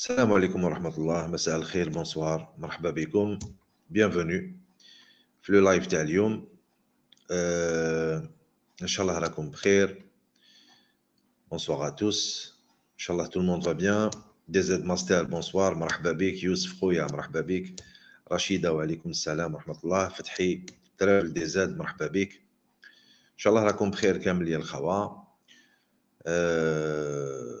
السلام عليكم ورحمة الله مساء الخير بونسوار مرحبا بكم بيانفوني في لايف تاع اليوم أه ان شاء الله راكم بخير بونسوار ا توس ان شاء الله تو الموند va bien ديزيد ماستر بونسوار مرحبا بك يوسف خويا مرحبا بك رشيدة وعليكم السلام ورحمة الله فتحي ترافل ديزاد مرحبا بك ان شاء الله راكم بخير كامل يا الخوا أه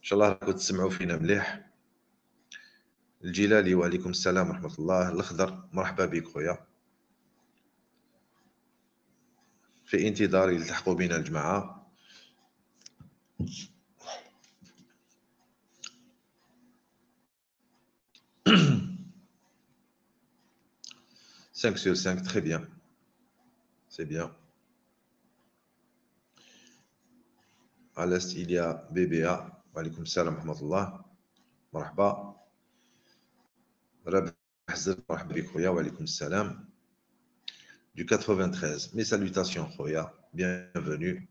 ان شاء الله راكم تسمعوا فينا مليح الجلالي وعليكم السلام ورحمه الله الاخضر مرحبا بك خويا في انتظار يلتحقوا بنا الجماعه سانك sur سانك très بيان سي بيان على l'est, بي y a وعليكم السلام ورحمة الله مرحبا رابح حزر مرحبا بك خويا وعليكم السلام du 93 mes salutations خويا bienvenue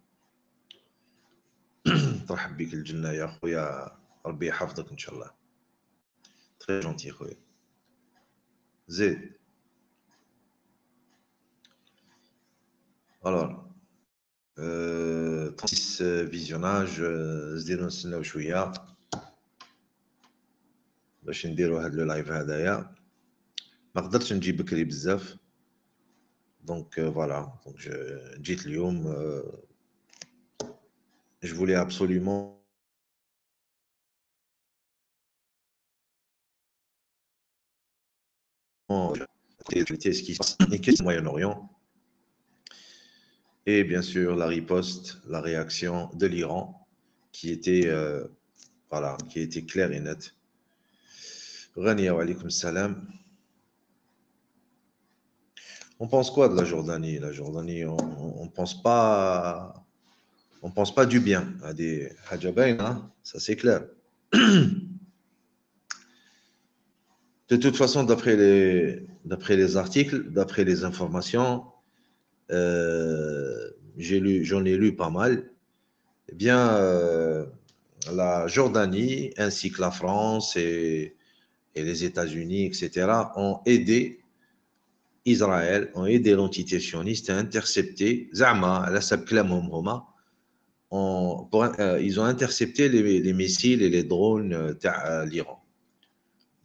ترحب بك الجنة يا خويا ربي يحفظك إن شاء الله très gentil خويا زيد alors 36 visionnages, là نستناو شويه باش نديرو هاد لو لايف هذايا ما قدرتش نجيب بكري بزاف je voulais absolument Moyen-Orient et bien sûr la riposte, la réaction de l'Iran, qui était euh, voilà, qui était claire et nette. Rania wa salam. On pense quoi de la Jordanie La Jordanie, on, pense pas, on pense pas du bien à des Hajabain, hein, ça c'est clair. De toute façon, d'après les, d'après les articles, d'après les informations, euh, j'ai lu, j'en ai lu pas mal, eh bien, euh, la Jordanie, ainsi que la France et, les États-Unis, etc., ont aidé Israël, ont aidé l'entité sioniste à intercepter Zama, euh, ils ont intercepté les, missiles et les drones de euh, l'Iran.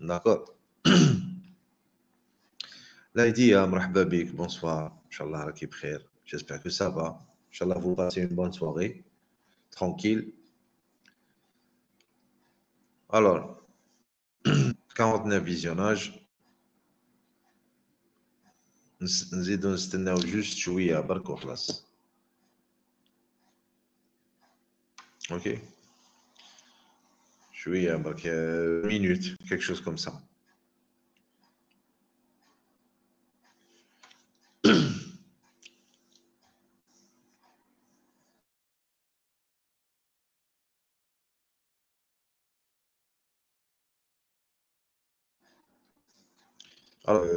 D'accord Là, il dit, bonsoir, Inch'Allah, J'espère que ça va. Inch'Allah, vous passez une bonne soirée. Tranquille. Alors, 49 visionnages. Nous avons juste joué à Barcorlas. Ok. Joué à Une Minute, quelque chose comme ça.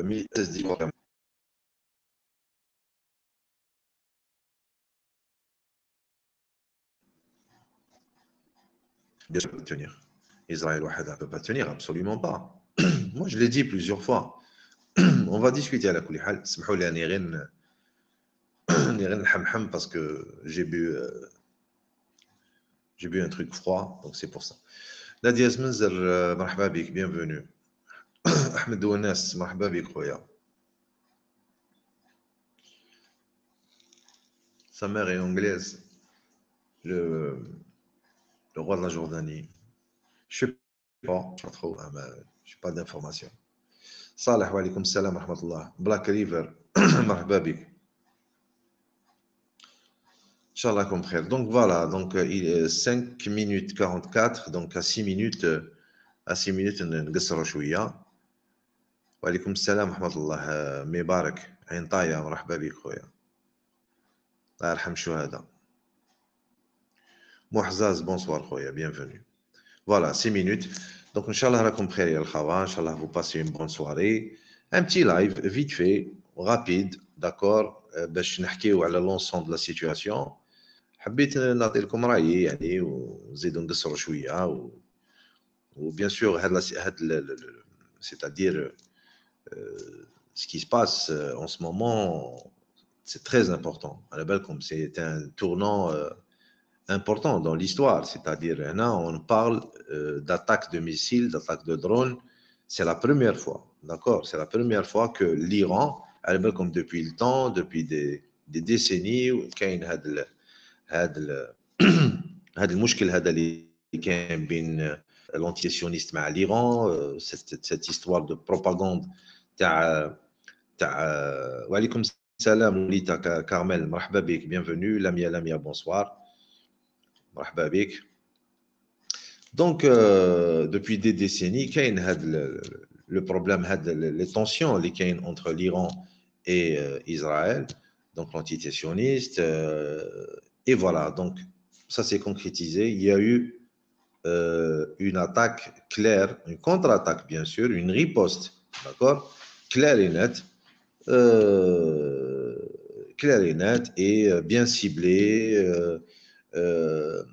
mi di quoi. Bien sûr, tenir. Israël Wahada ne peut pas tenir, absolument pas. Moi, je l'ai dit plusieurs fois. On va discuter à la Koulihal. parce que j'ai bu, euh, j'ai bu un truc froid, donc c'est pour ça. Nadia Smenzer, euh, bienvenue. احمد وناس مرحبا بك خويا Sa mère est anglaise, le, le roi de la Jordanie. Je ne sais pas, je trop, hein, je pas d'informations. Salah wa salam rahmatullah. Black River, marhaba Inch'Allah comme frère. Donc voilà, donc euh, il est 5 minutes 44, donc à 6 minutes, euh, à 6 minutes, on peu. وعليكم السلام ورحمة الله مبارك عين طاية مرحبا بك خويا الله يرحم الشهداء محزاز بونسوار خويا بيانفوني فوالا سي مينوت دونك ان شاء الله راكم بخير يا الخوا ان شاء الله فو باسي اون بون سواري ان بتي لايف فيت في رابيد داكور باش نحكيو على لونسون دو لا سيتوياسيون حبيت نعطي لكم رايي يعني ونزيدو نقصرو شويه و وبيان سور هاد هاد سيتادير ce qui se passe euh, en ce moment, c'est très important. À la comme c'est un tournant euh, important dans l'histoire, c'est-à-dire hein, on parle euh, d'attaques de missiles, d'attaques de drones, c'est la première fois, d'accord C'est la première fois que l'Iran, à comme depuis le temps, depuis des, décennies, كاين هذا a eu المشكل كان بين l'Iran, cette, cette histoire de propagande تاع تاع euh, salam, salam bienvenue lamia lamia, bonsoir مرحبا donc euh, depuis des décennies le problème les tensions les entre l'Iran et euh, Israël donc l'entité et voilà donc ça s'est concrétisé il y a eu une attaque claire, une contre-attaque bien sûr, une riposte, d'accord euh, et euh, nette, et bien ciblée, euh, euh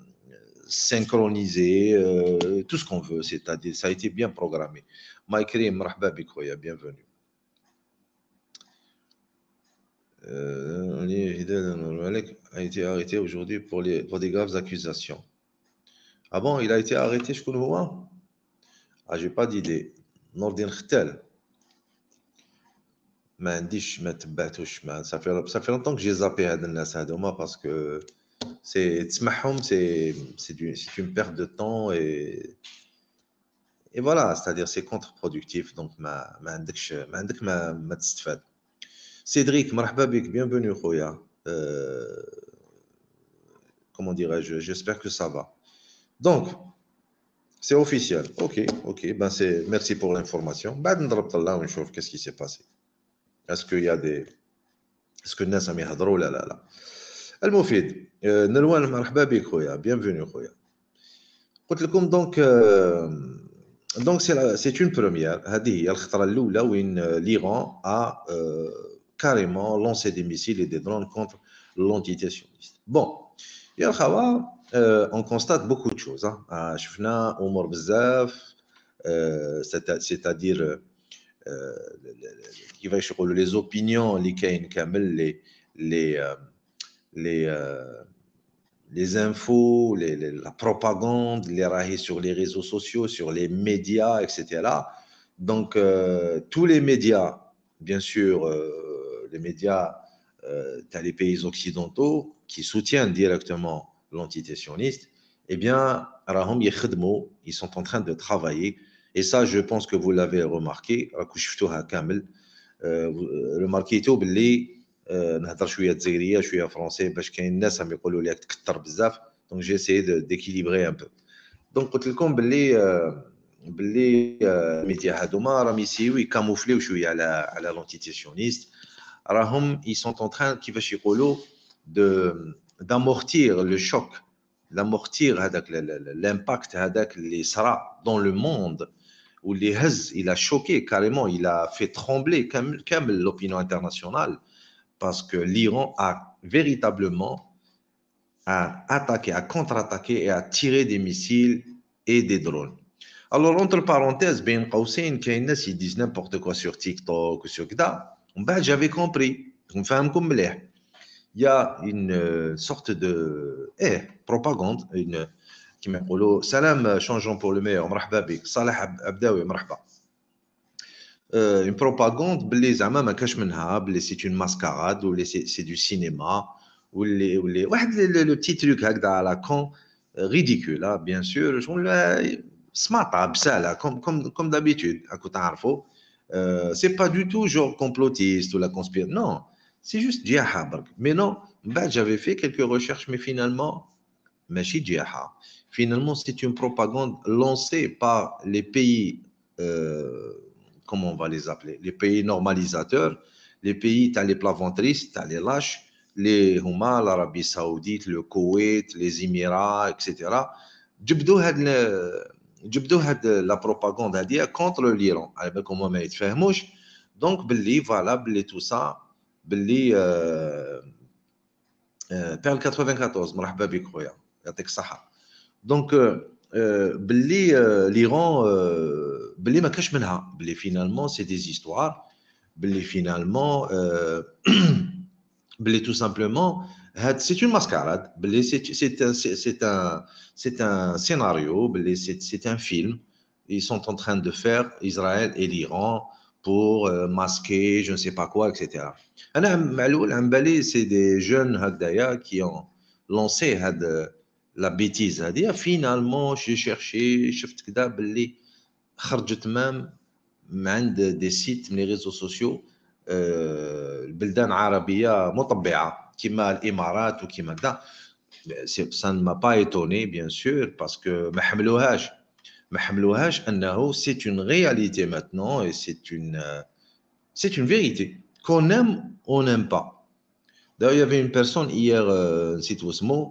synchronisée, euh, tout ce qu'on veut, c'est-à-dire ça a été bien programmé. Maïkrim, Rahba Bikoya, bienvenue. a été arrêté aujourd'hui pour, les, pour des graves accusations. Ah bon, il a été arrêté, je connais Ah, j'ai pas d'idée. Nordin Khtel. Ça fait longtemps que j'ai zappé parce que c'est une perte de temps et et voilà, c'est-à-dire c'est contre-productif. Donc ma Cédric, bienvenue Roya. Euh، comment dirais-je? J'espère que ça va. Donc c'est officiel. Ok ok. Ben c'est merci pour l'information. qu'est-ce qui s'est passé? est-ce qu'il y a des est-ce que les gens ou là là là al mufid nelwan مرحبا بك خويا bienvenue خويا قلت لكم donc euh, donc c'est c'est une première هذه هي الخطره الاولى وين l'Iran a euh, carrément lancé des missiles et des drones contre l'entité sioniste bon يا الخوا euh, on constate beaucoup de choses hein. شفنا امور بزاف euh, c'est-à-dire euh, les opinions, les infos, la propagande, les rahis sur les réseaux sociaux, sur les médias, etc. Donc, tous les médias, bien sûr, les médias, euh, les pays occidentaux qui soutiennent directement l'entité sioniste, eh bien, ils sont en train de travailler et ça, je pense que vous l'avez remarqué. Akushiftu Hakamel, remarqué euh, euh, tout, Billy, euh, Nadar Shuya Zegria, Shuya Français, parce qu'il y a une nasse à mes collègues, donc j'ai essayé d'équilibrer un peu. Donc, quand il compte, Billy, Billy, médias Hadouma, Ramissi, oui, camouflé, Shuya, à la lentité sioniste. Rahom, ils sont en train, qui va chez Colo, d'amortir le choc, d'amortir l'impact, les sera dans le monde où les Hez, il a choqué carrément, il a fait trembler comme, l'opinion internationale, parce que l'Iran a véritablement attaqué, attaqué, contre attaqué et a tiré des missiles et des drones. Alors, entre parenthèses, Ben une ils disent n'importe quoi sur TikTok ou sur Gda. Ben, j'avais compris. Il y a une euh, sorte de eh, propagande, une, salam euh, changeant pour le meilleur euh, une propagande une mascarade ou du cinéma le petit truc con euh, ridicule hein, bien sûr hein, hein, comme d'habitude c'est pas du tout genre complotiste ou la conspire non c'est juste mais non j'avais fait quelques recherches mais finalement Finalement, c'est une propagande lancée par les pays, euh, comment on va les appeler, les pays normalisateurs, les pays, tu as les plaventristes, tu as les lâches, les Houma, l'Arabie Saoudite, le Koweït, les Émirats, etc. جبدوا هاد لا بروباغوند هادي كونتر ليرون على بالكم هما ما يتفاهموش دونك باللي فوالا باللي تو سا باللي بيرل 94 مرحبا بك خويا يعطيك الصحه donc, euh, euh, euh, l'Iran, finalement, c'est des histoires. finalement, tout simplement, c'est une mascarade. C'est un, scénario, c'est un film. Ils sont en train de faire Israël et l'Iran pour masquer je ne sais pas quoi, etc. c'est des jeunes qui ont lancé. Had, la bêtise dire finalement j'ai cherché شفت كذا même des sites les réseaux sociaux سيت من لي ريزو سوسيو البلدان عربيه مطبعه كيما الامارات وكيما كذا ça ne m'a pas étonné bien sûr parce que انه c'est une réalité maintenant et c'est une euh, c'est une vérité qu'on aime on n'aime pas d'ailleurs il y avait une personne hier euh, un site nom,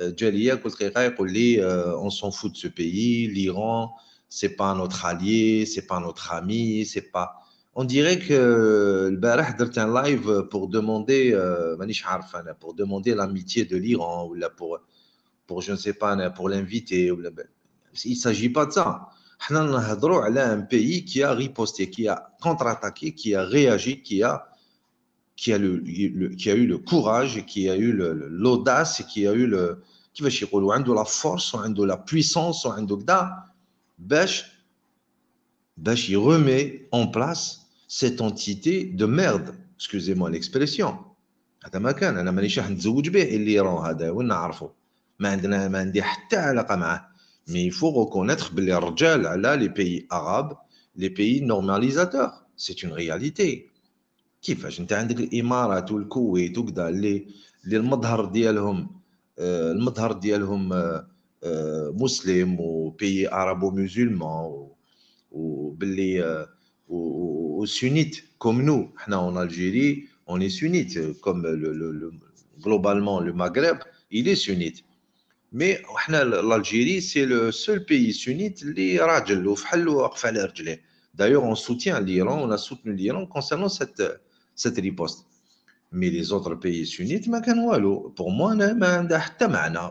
euh, euh, on s'en fout de ce pays, l'Iran, c'est pas notre allié, c'est pas notre ami, c'est pas on dirait que le fait un live euh, pour demander pour demander l'amitié de l'Iran ou pour pour je ne sais pas pour l'inviter ben, il s'agit pas de ça on a un pays qui a riposté qui a contre-attaqué qui a réagi qui a qui a, eu le courage, qui a eu l'audace, qui a eu le. qui va au de la force, de la puissance, un Gda, il remet en place cette entité de merde. Excusez-moi l'expression. il Mais il faut reconnaître les pays arabes, les pays normalisateurs, c'est une réalité. Qui fait, je ne sais tout le les gens qui sont musulmans, les pays arabo-musulmans, les sunnites, comme nous. En Algérie, on est sunnite, comme globalement le Maghreb, il est sunnite. Mais l'Algérie, c'est le seul pays sunnite qui a fait le rajal. D'ailleurs, on soutient l'Iran, on a soutenu l'Iran concernant cette cette riposte. Mais les autres pays sunnites, pour moi,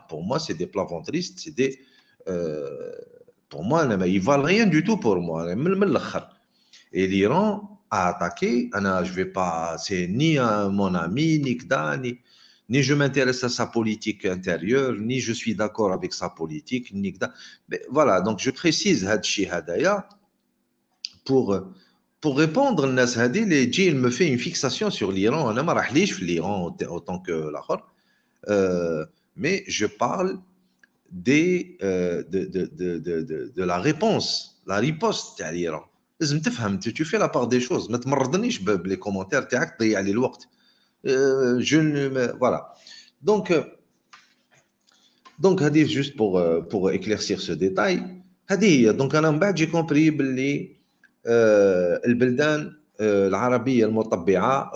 pour moi, c'est des plaventristes, c'est des. Euh, pour moi, ils ne valent rien du tout pour moi. Et l'Iran a attaqué, je vais pas, c'est ni euh, mon ami, ni que ni, ni je m'intéresse à sa politique intérieure, ni je suis d'accord avec sa politique, ni que voilà, donc je précise pour euh, pour répondre à il me fait une fixation sur l'Iran. Je ne l'Iran autant que l'accord. Euh, mais je parle des, euh, de, la réponse, la riposte à l'Iran. Tu fais la part des choses. Ne te les commentaires, tu as le temps. Je ne. Voilà. Donc, euh, donc, juste pour, pour éclaircir ce détail, donc, j'ai compris les. El-Beldeh, l'Arabie, le Moutabba,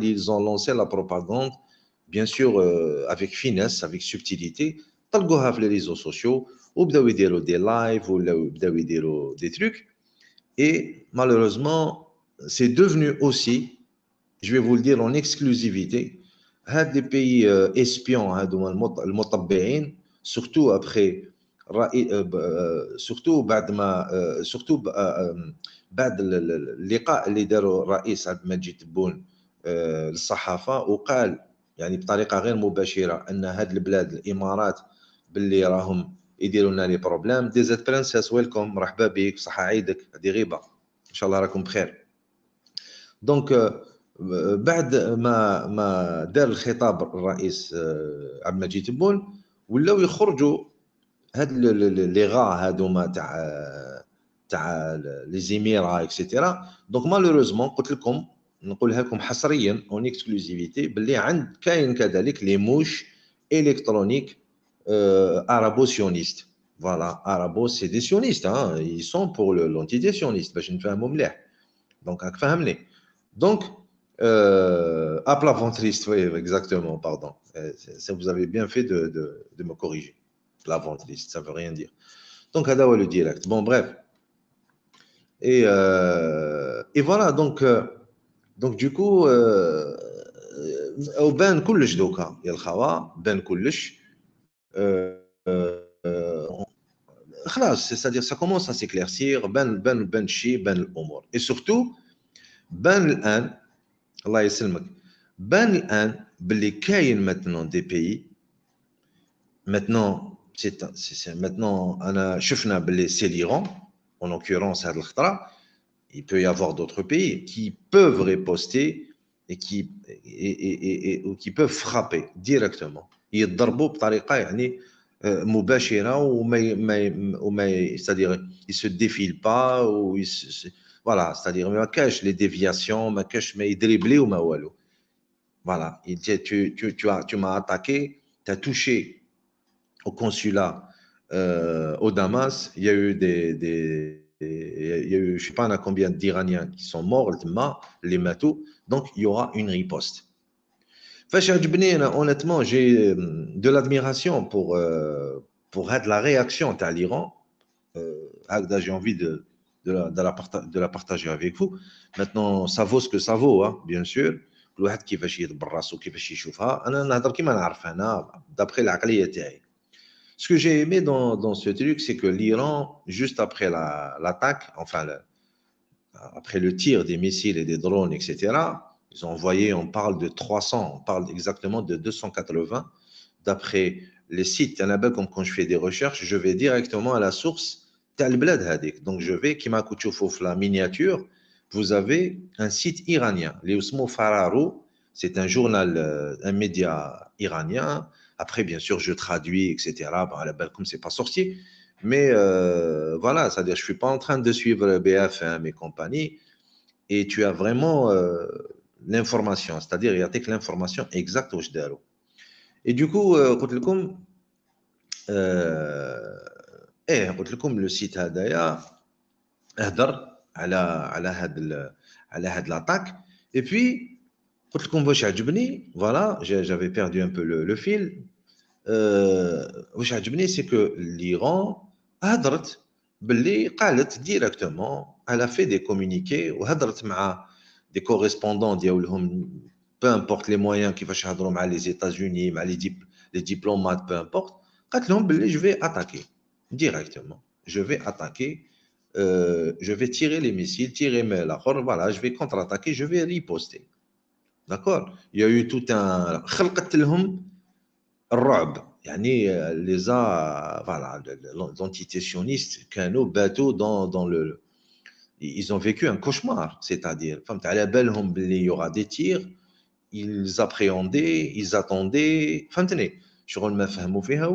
ils ont lancé la propagande, bien sûr avec finesse, avec subtilité. Tandis qu'avec les réseaux sociaux, ou bien de des lives, ou des trucs. Et malheureusement, c'est devenu aussi, je vais vous le dire en exclusivité, un des pays espions, surtout après, surtout surtout. بعد اللقاء اللي داروا الرئيس عبد المجيد تبون آه، للصحافه وقال يعني بطريقه غير مباشره ان هاد البلاد الامارات باللي راهم يديروا لنا لي بروبليم ديزات برنسس ويلكم مرحبا بك صحه عيدك هذه غيبه ان شاء الله راكم بخير دونك آه، بعد ما ما دار الخطاب الرئيس آه، عبد المجيد تبون ولاو يخرجوا هاد لي غا هادوما تاع les Émirats, etc. Donc malheureusement, en exclusivité, les mouches électroniques euh, arabo-sionistes. Voilà, arabo, c'est des sionistes, hein. ils sont pour l'entité sioniste, donc Donc, à euh, plat ventriste, oui, exactement, pardon. Ça, vous avez bien fait de, me corriger. La ventriste, ça veut rien dire. Donc, à à le direct. Bon, bref. Et, euh, et voilà, donc, euh, donc du coup, euh, euh ben kullish دوكا يا الخوا ben kullish خلاص euh, c'est-à-dire ça commence à s'éclaircir ben ben ben chi ben الامور et surtout ben l'an, الله يسلمك ben l'an, بلي كاين maintenant des pays maintenant c'est maintenant انا شفنا بلي c'est l'Iran en l'occurrence à il peut y avoir d'autres pays qui peuvent riposter et qui, et, et, et, ou qui peuvent frapper directement. يعني مباشرة وما ما c'est-à-dire ne se défilent pas ou voilà c'est-à-dire que cache les déviations ils كاش ما يدريبلي voilà tu tu tu as tu m'as attaqué tu as touché au consulat au Damas, il y a eu des, des, je sais pas, combien d'Iraniens qui sont morts, les matos, donc il y aura une riposte. Honnêtement, j'ai de l'admiration pour, pour la réaction à l'Iran. J'ai envie de, de la, partager avec vous. Maintenant, ça vaut ce que ça vaut, bien sûr. D'après la ce que j'ai aimé dans, ce truc, c'est que l'Iran, juste après l'attaque, enfin, après le tir des missiles et des drones, etc., ils ont envoyé, on parle de 300, on parle exactement de 280. D'après les sites, comme quand je fais des recherches, je vais directement à la source Talblad Hadik. Donc je vais, Kimakouchoufouf, la miniature, vous avez un site iranien, lesmo Fararo, c'est un journal, euh, un média iranien, après, bien sûr, je traduis, etc. à la belle, comme c'est pas sorcier. Mais euh, voilà, c'est-à-dire, je suis pas en train de suivre BFM et compagnies Et tu as vraiment euh, l'information. C'est-à-dire, il y a que l'information exacte au Jdaro. Et du coup, euh, euh eh, le قلت لكم site site هذايا هدر a على l'attaque, et puis voilà, j'avais perdu un peu le fil. Euh, c'est que l'Iran, directement, elle a fait des communiqués, des correspondants, peu importe les moyens qui va chadrett les États-Unis, les diplomates, peu importe. je vais attaquer, directement. Je vais attaquer, euh, je vais tirer les missiles, tirer mes voilà, je vais contre-attaquer, je vais riposter. D'accord Il y a eu tout un. les a, voilà, l'entité sioniste, bateau dans, dans le. Ils ont vécu un cauchemar, c'est-à-dire, hum, il y aura des tirs, ils appréhendaient, ils attendaient. شغل ما فهموا فيها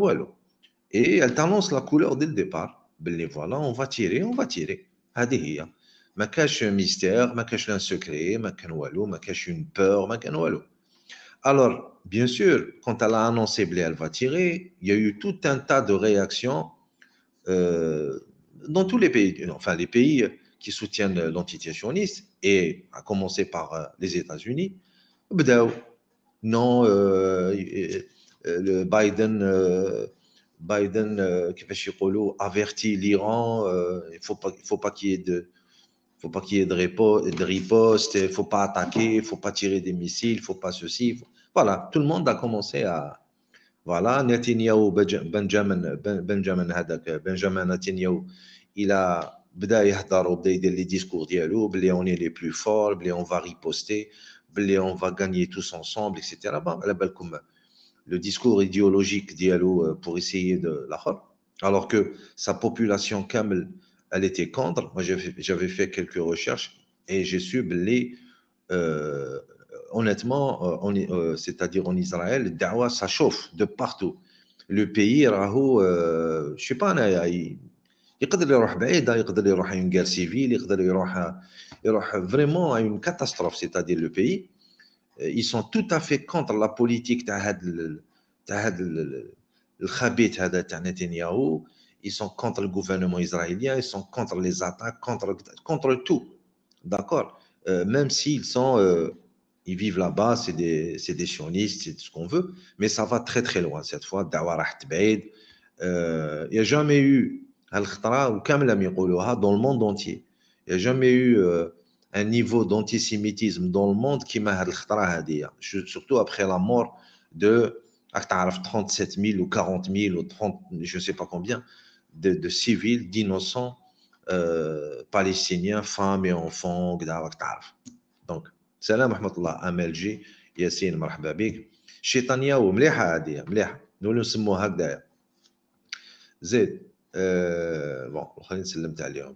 Et اي elle t'annonce la couleur dès le départ باللي ben, voilà, on va tirer on va tirer هذه Ma cache un mystère, ma cache un secret, ma cache une peur, alors bien sûr quand elle a annoncé blé elle va tirer il y a eu tout un tas de réactions euh, dans tous les pays enfin les pays qui soutiennent l'entité et à commencer par euh, les États-Unis non euh, le Biden Biden avertit l'Iran il faut pas il faut pas qu'il y ait de faut pas qu'il y ait de, riposte, faut pas attaquer, faut pas tirer des missiles, faut pas ceci. Voilà, tout le monde a commencé à. Voilà, Netanyahu, Benjamin, ben, Benjamin, Benjamin Netanyahu, il a les discours d'Yaloub, on est les plus forts, on va riposter, on va gagner tous ensemble, etc. Le discours idéologique d'Yaloub euh, pour essayer de la Alors que sa population, Kamel, elle était contre. Moi, j'avais fait quelques recherches et j'ai su que, euh, honnêtement, euh, euh, c'est-à-dire en Israël, Dawa, ça chauffe de partout. Le pays, Rahou, je ne sais pas, il, y peut aller une guerre civile, il peut aller vraiment une catastrophe, c'est-à-dire le pays. Ils sont tout à fait contre la politique de, de, de, de, de, de, de, de, Netanyahu ils sont contre le gouvernement israélien, ils sont contre les attaques, contre, contre tout. D'accord euh, Même s'ils sont, euh, ils vivent là-bas, c'est des, des sionistes, c'est ce qu'on veut, mais ça va très très loin cette fois. il n'y euh, a jamais eu al khtara ou Kamel dans le monde entier. Il n'y a jamais eu un niveau d'antisémitisme dans le monde qui m'a surtout après la mort de 37 ah, 000 ou 40 000 ou 30, je ne sais pas combien de, civils, d'innocents euh, palestiniens, femmes et enfants, Donc, salam rahmatullah, Amelji, Yassine, marhababik bik. Chétania ou mleha adia, mleha. Nous nous sommes hakdaya. zed euh, bon, بون خلينا نسلم تاع اليوم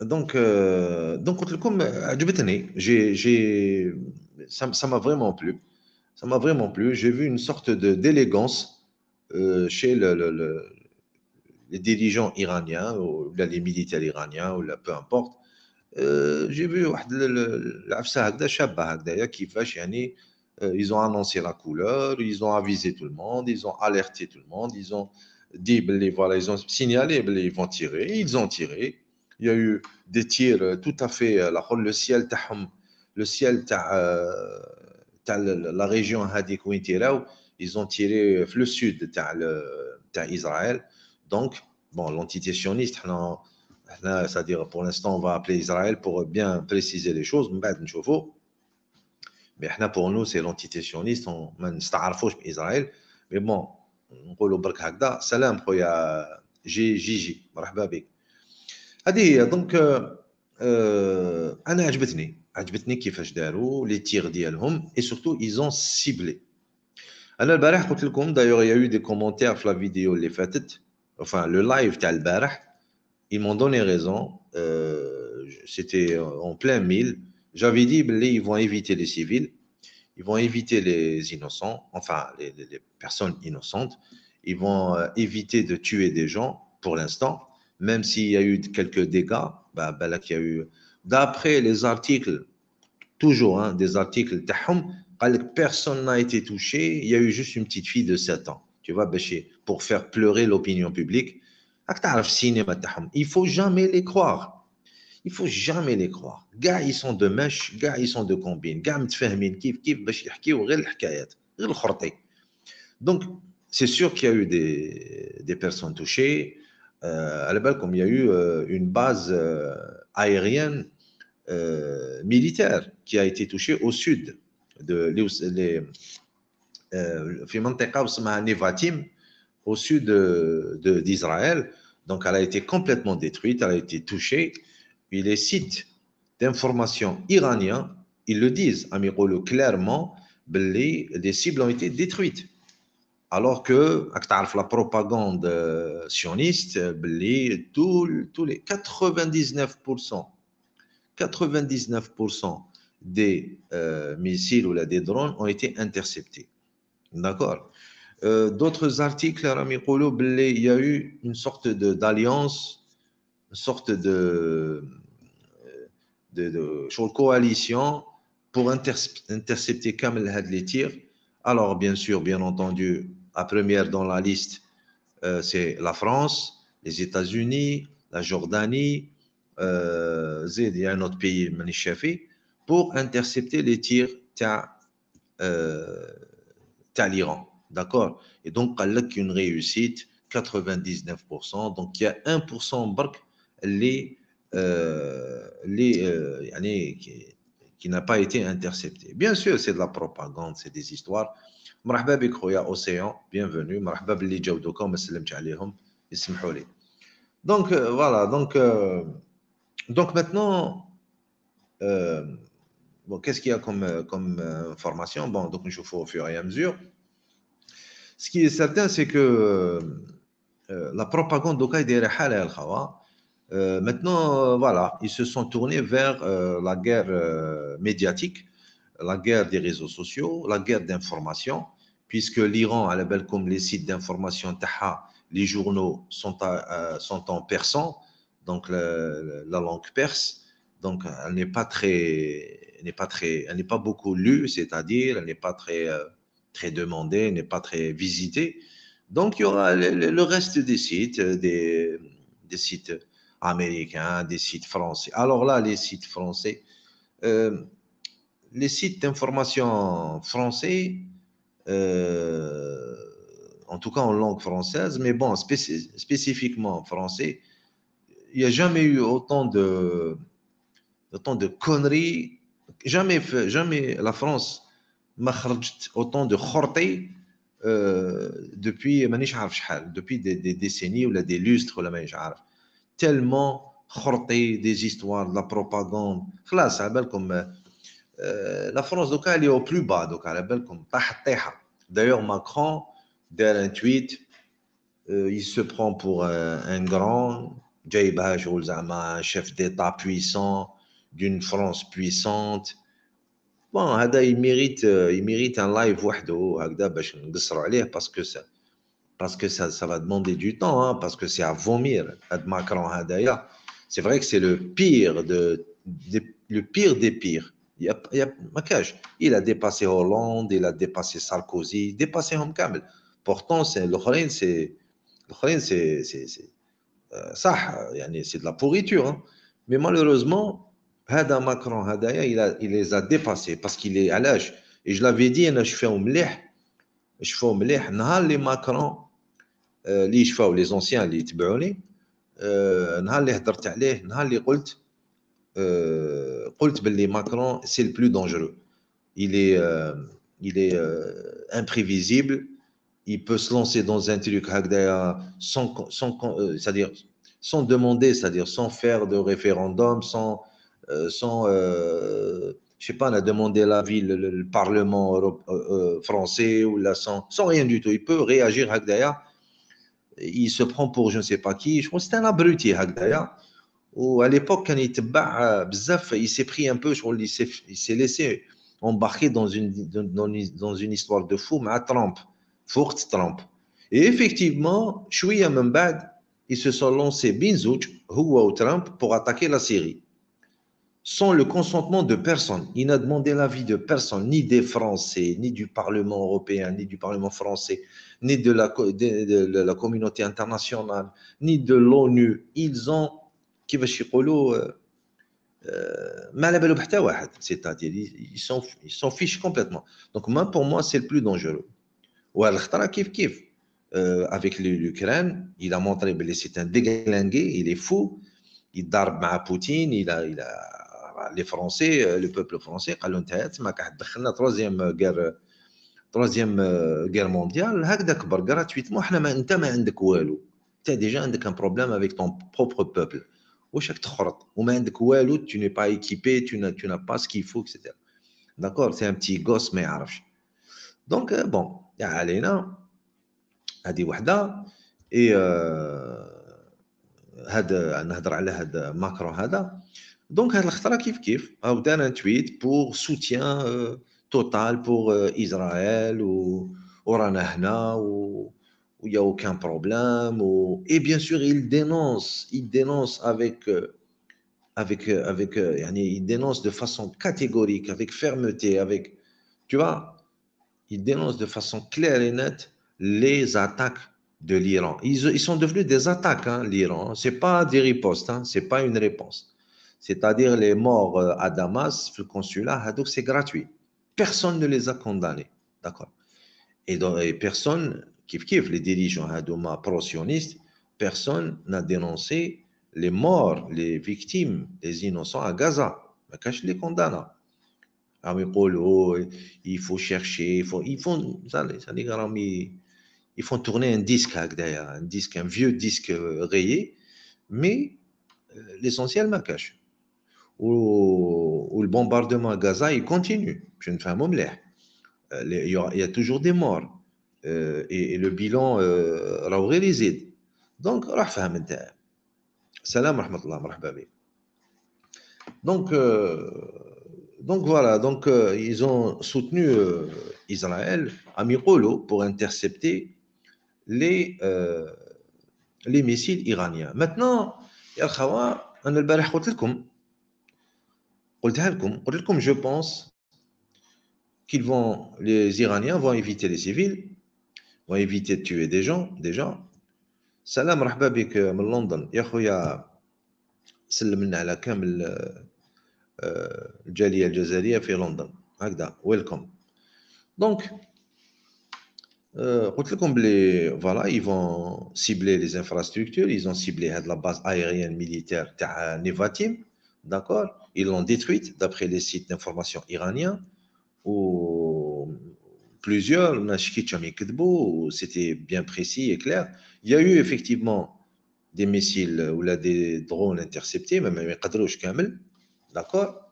donc, je euh, donc le euh, J'ai, j'ai, ça, m'a vraiment plu. Ça m'a vraiment plu. J'ai vu une sorte de, d'élégance euh, chez le, les dirigeants iraniens, ou là, les militaires iraniens, ou là, peu importe. j'ai vu ils ont annoncé la couleur, ils ont avisé tout le monde, ils ont alerté tout le monde, ils ont dit, ben, voilà, ils ont signalé, ben, ils vont tirer, ils ont tiré il y a eu des tirs euh, tout à fait, euh, la le ciel, le ciel, euh, la région Hadik ils ont tiré le sud d'Israël. Donc, bon, l'entité sioniste, c'est-à-dire pour l'instant, on va appeler Israël pour bien préciser les choses. Mais ben, pour nous, c'est l'entité sioniste, on Israël. Mais bon, on peut le salam, Gigi, marhaba bik. هذه هي دونك آه انا عجبتني عجبتني كيفاش داروا لي تير ديالهم اي سورتو ايزون سيبلي انا البارح قلت لكم دايوغ يا دي كومونتير في لا فيديو اللي فاتت enfin le live تاع ils m'ont donné raison euh، c'était en plein mille j'avais dit ils vont éviter les civils ils vont éviter les innocents enfin les personnes innocentes ils vont euh, éviter de tuer des gens pour l'instant même s'il y a eu quelques dégâts, bah, bah là, a eu, d'après les articles, toujours hein, des articles, personne n'a été touché, il y a eu juste une petite fille de 7 ans, tu vois, bah, pour faire pleurer l'opinion publique. Il faut jamais les croire. Il faut jamais les croire. Gars, ils sont de mèche, gars, ils sont de combine, gars, kif kif Donc, c'est sûr qu'il y a eu des personnes touchées, euh, comme il y a eu euh, une base euh, aérienne militaire qui a été touchée au sud de au sud d'Israël. Donc, elle a été complètement détruite, elle a été touchée. Puis les sites d'information iraniens, ils le disent, clairement, les cibles ont été détruites alors que la propagande euh, sioniste, euh, tous les 99%, 99% des euh, missiles ou des drones ont été interceptés. D'accord D'autres articles, il y a eu une sorte d'alliance, une sorte de, coalition pour intercepter, Kamel Hadletir. Alors, bien sûr, bien entendu, la première dans la liste, euh, c'est la France, les États-Unis, la Jordanie, euh, il y a un autre pays, pour intercepter les tirs à l'Iran. D'accord Et donc, elle a une réussite, 99%. Donc, il y a 1% de les, euh, les, euh, qui n'a pas été intercepté. Bien sûr, c'est de la propagande, c'est des histoires. مرحبا بك Océan, bienvenue مرحبا باللي جاو دوكا ما عليهم Donc maintenant euh, qu'est-ce qu'il y a comme, euh, comme euh, information Bon, donc nous au fur et à mesure. Ce qui est certain, c'est que la propagande d'Okaï Rahal al-Khawa, euh, maintenant, euh, voilà, ils se sont tournés vers euh, la guerre médiatique, la guerre des réseaux sociaux, la guerre d'information, puisque l'Iran, à la belle comme les sites d'information Taha, les journaux sont, sont en persan, donc la, langue perse, donc elle n'est pas très, n'est pas très, elle n'est pas beaucoup lue, c'est-à-dire elle n'est pas très, très demandée, n'est pas très visitée. Donc il y aura le, reste des sites, des sites américains, des sites français. Alors là, les sites français, euh, les sites d'information français, euh, en tout cas en langue française, mais bon, spécifiquement français, il n'y a jamais eu autant de, autant de conneries. Jamais, jamais la France m'a autant de khorté euh, depuis, depuis des, décennies ou des lustres ou la tellement des histoires, de la propagande. comme euh, la France, elle est au plus bas, donc, comme D'ailleurs, Macron, derrière un tweet, il se prend pour euh, un grand, un chef d'État puissant, d'une France puissante. Bon, il mérite, euh, il mérite un live parce que ça parce que ça, ça va demander du temps, hein, parce que c'est à vomir. C'est vrai que c'est le pire de, le pire des pires. Il y a, il il a dépassé Hollande, il a dépassé Sarkozy, il a dépassé Homkamel. Pourtant, c'est l'Ukraine, c'est c'est euh, ça, c'est de la pourriture. Hein. Mais malheureusement, Hada Macron, Hadaya, il, a, il les a dépassés parce qu'il est à l'âge. Et je l'avais dit, je fais un je fais un mlih, Macron, اللي يشفاو لي زونسيان اللي يتبعوني نهار اللي هضرت عليه نهار اللي قلت قلت باللي ماكرون سي البلو دونجرو il il est imprévisible. Il peut se lancer dans un truc sans, sans, euh، c'est-à-dire sans demander, c'est-à-dire sans faire de référendum, sans, euh, sans euh, je sais pas, demander l'avis le, le, Parlement Europe, euh, français ou là, sans, sans rien du tout. Il peut réagir Hagdaya il se prend pour je ne sais pas qui. Je pense que c'est un abruti, d'ailleurs. Ou à l'époque, quand il s'est pris un peu, il s'est, il s'est laissé embarquer dans une, dans, une histoire de fou, mais à Trump, Fort Trump. Et effectivement, Chouïa Mbad, ils se sont lancés Binzouch, ou Trump, pour attaquer la Syrie sans le consentement de personne. Il n'a demandé l'avis de personne, ni des Français, ni du Parlement européen, ni du Parlement français, ni de la, de, la communauté internationale, ni de l'ONU. Ils ont, qui euh, euh, c'est-à-dire ils s'en ils fichent complètement. Donc moi, pour moi, c'est le plus dangereux. Ou euh, Avec l'Ukraine, il a montré que ben, c'est un déglingué, il est fou il darbe à Poutine, il a, il a les Français, euh, le peuple français, قالوا انتهت la troisième guerre troisième euh, guerre mondiale هكذا a gratuitement un problème avec ton propre peuple ou chaque tu n'es pas équipé tu n'as pas ce qu'il faut etc d'accord c'est un petit gosse mais يعرفش donc euh, bon يا علينا donc, il l'Akhtra, a un tweet pour soutien euh, total pour euh, Israël ou Oranahna où il n'y a aucun problème. Et bien sûr, il dénonce, il dénonce avec, euh, avec, avec il dénonce de façon catégorique, avec fermeté, avec, tu vois, il dénonce de façon claire et nette les attaques de l'Iran. Ils, ils, sont devenus des attaques, hein, l'Iran. Ce n'est pas des ripostes, hein, ce n'est pas une réponse c'est-à-dire les morts euh, à Damas, le consulat, hein, c'est gratuit. Personne ne les a condamnés. D'accord et, personne, qui kif, les dirigeants hadouma hein, pro personne n'a dénoncé les morts, les victimes, les innocents à Gaza. Ah, mais les condamne. Oh, il faut chercher, il faut, ils font, ils font tourner un disque, hein, un disque, un vieux disque euh, rayé, mais euh, l'essentiel, ma où le bombardement à Gaza, il continue. Je ne fais un euh, Il y a toujours des morts. Euh, et, le bilan euh, Raouri réside. Donc, rah faham Salam rahmatullah, marhaba Donc, donc voilà, donc, ils ont soutenu Israël à Mirolo pour intercepter les, les missiles iraniens. Maintenant, يا الخوان انا البارح قلت لكم قلتها لكم قلت لكم جو بونس qu'ils vont les Iraniens vont éviter les civils vont éviter de tuer des gens des gens. سلام مرحبا بك من لندن يا خويا سلمنا على كامل الجاليه الجزائريه في لندن هكذا ويلكم دونك قلت لكم بلي ils vont cibler les infrastructures ils ont ciblé هاد لا باز aérienne militaire تاع نيفاتيم D'accord Ils l'ont détruite, d'après les sites d'information iraniens, où plusieurs, c'était bien précis et clair. Il y a eu effectivement des missiles ou des drones interceptés, mais même Kadrush Kamel. D'accord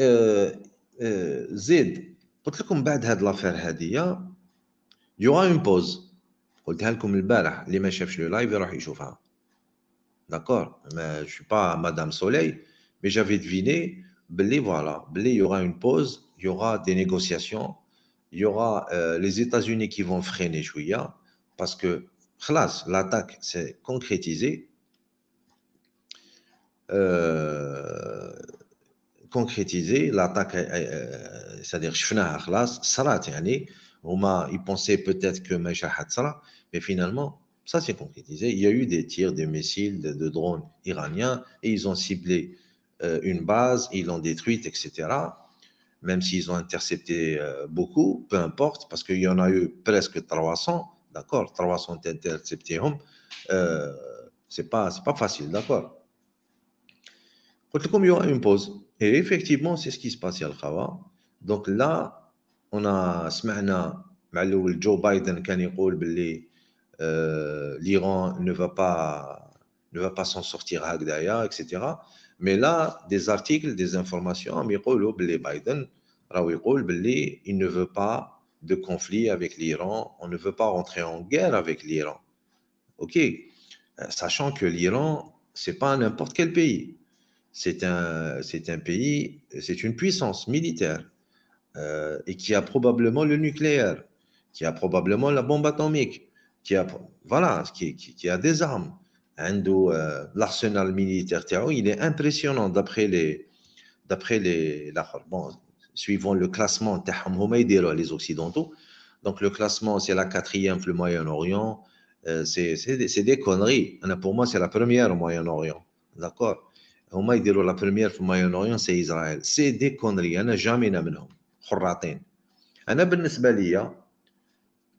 euh, euh, Z, pour le combat de l'affaire affaire il y aura une pause. Je vous le dis, les gens qui le live, ils D'accord Mais je ne suis pas Madame Soleil. Mais j'avais deviné, voilà, blé, il y aura une pause, il y aura des négociations, il y aura euh, les États-Unis qui vont freiner Chouya, parce que, l'attaque s'est concrétisée. Euh, concrétisée, l'attaque, euh, c'est-à-dire, Shfna pensait ils pensaient peut-être que mais finalement, ça s'est concrétisé. Il y a eu des tirs, des missiles, de, de drones iraniens, et ils ont ciblé euh, une base, ils l'ont détruite, etc. Même s'ils ont intercepté euh, beaucoup, peu importe, parce qu'il y en a eu presque 300, d'accord 300 interceptés, euh, c'est pas, pas facile, d'accord il y aura une pause. Et effectivement, c'est ce qui se passe, à Al-Khawa. Donc là, on a سمعنا مع Joe Biden qui a dit oh, l'Iran ne va pas s'en sortir Agdaya, etc. Mais là, des articles, des informations, Biden, il ne veut pas de conflit avec l'Iran, on ne veut pas rentrer en guerre avec l'Iran. OK euh, Sachant que l'Iran, c'est pas n'importe quel pays. C'est un, pays, c'est une puissance militaire euh, et qui a probablement le nucléaire, qui a probablement la bombe atomique, qui a, voilà, qui a des armes. Euh, l'arsenal militaire il est impressionnant d'après les d'après les bon, suivant le classement les occidentaux donc le classement c'est la quatrième le Moyen-Orient euh, c'est des, des conneries hein, pour moi c'est la première au Moyen-Orient d'accord هما يديروا moyen première في Moyen-Orient conneries. Israël c'est des conneries انا hein, jamais منهم خراطين انا بالنسبه ليا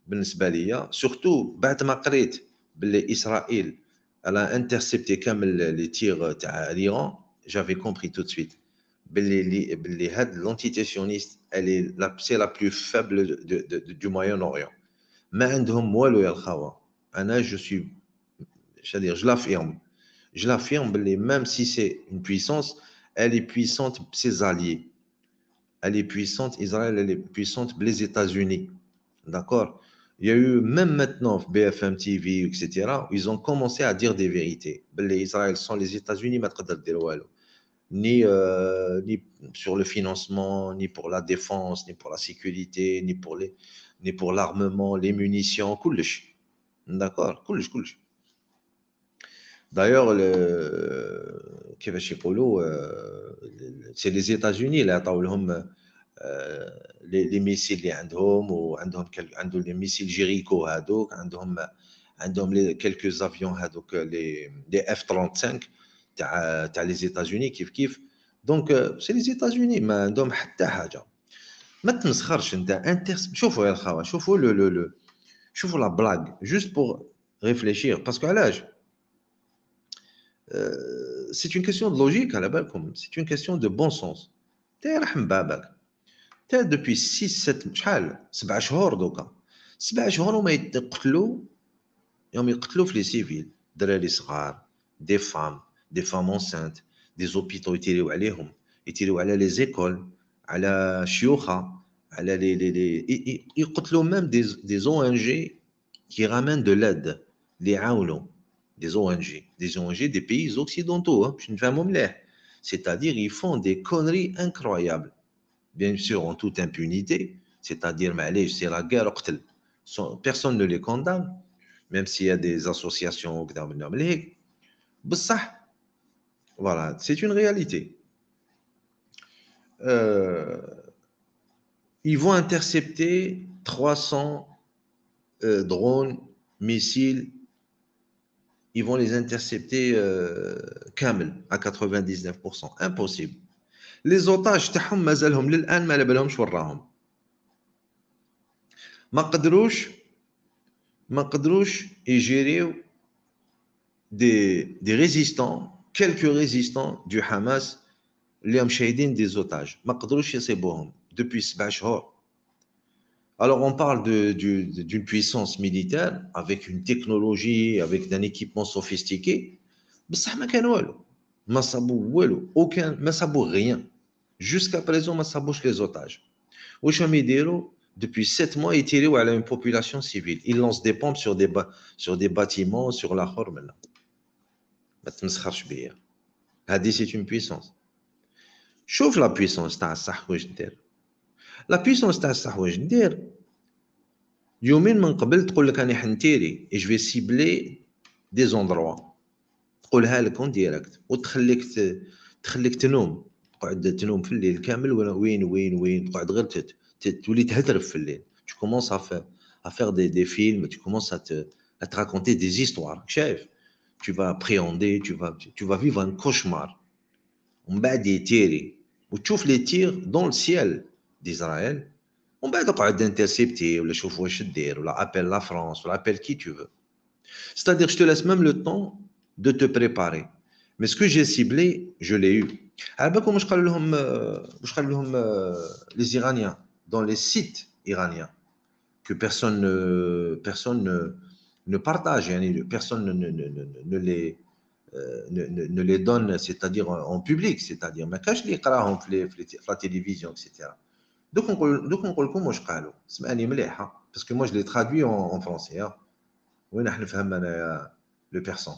بالنسبه ليا surtout, بعد ما قريت بلي Israël elle a intercepté comme les tirs euh, à l'Iran, j'avais compris tout de suite. L'entité sioniste, elle est la, c'est la plus faible de, du Moyen-Orient. Mais ah, je suis, c'est-à-dire, je l'affirme. Je l'affirme, même si c'est une puissance, elle est puissante, ses alliés. Elle est puissante, Israël, elle est puissante, les États-Unis. D'accord il y a eu, même maintenant, BFM TV, etc., ils ont commencé à dire des vérités. Les Israël sont les États-Unis, ni, euh, ni sur le financement, ni pour la défense, ni pour la sécurité, ni pour l'armement, les munitions, cool D'accord le D'ailleurs, le, euh, c'est les États-Unis, là, euh, les missiles qu'ils ont ou ont ont des avions euh, les F35 les États-Unis qui donc euh, c'est les États-Unis ils ont même la blague juste pour réfléchir parce qu'à l'âge c'est une question de logique à la c'est une question de bon sens depuis 6, 7, 7 7 mois encore. 7 mois, ils les ont tués. Ils les ont tués dans les villes. Dans les civils, des femmes, des femmes enceintes, des hôpitaux, ils les ont tués. les ont tués les écoles, dans les chios. Ils ont même des ONG qui ramènent de l'aide. Les ONG, des ONG des pays occidentaux. C'est-à-dire ils font des conneries incroyables bien sûr en toute impunité, c'est-à-dire, c'est la guerre, personne ne les condamne, même s'il y a des associations, voilà, c'est une réalité. Euh, ils vont intercepter 300 euh, drones, missiles, ils vont les intercepter euh, à 99%, impossible les otages de hamas, macadrouche, macadrouche et des résistants, quelques résistants du hamas, les hommes des otages macadrouche et sebouan, depuis mois. alors on parle d'une puissance militaire avec une technologie, avec un équipement sophistiqué, mais ça n'a qu'un rôle. Massabou, aucun, Massabou, rien. Jusqu'à présent, Massabou, les otages. Au depuis sept mois, il y a une population civile. Il lance des pompes sur des, sur des bâtiments, sur la Hormel. Hadi, c'est une puissance. Chauffe la puissance, t'as un La puissance, t'as un يومين le et je vais cibler des endroits tu commences à faire, à faire des, films, tu commences à te, à te raconter des histoires. Chef, tu vas appréhender, tu vas, tu vas vivre un cauchemar. On va des tirs. On trouve les tirs dans le ciel d'Israël. On bat pas d'intercepter, ou le chauffeur, dire, la, appelle la France, ou l'appelle qui tu veux. C'est-à-dire, je te laisse même le temps de te préparer. Mais ce que j'ai ciblé, je l'ai eu. Comment je euh, euh, les Iraniens dans les sites iraniens que personne, personne ne, partage, hein, personne ne, ne, ne les, euh, ne, les donne, c'est-à-dire en public, c'est-à-dire ma cache les la télévision, etc. Donc on parce que moi je les traduis en, en français. Hein. Le persan.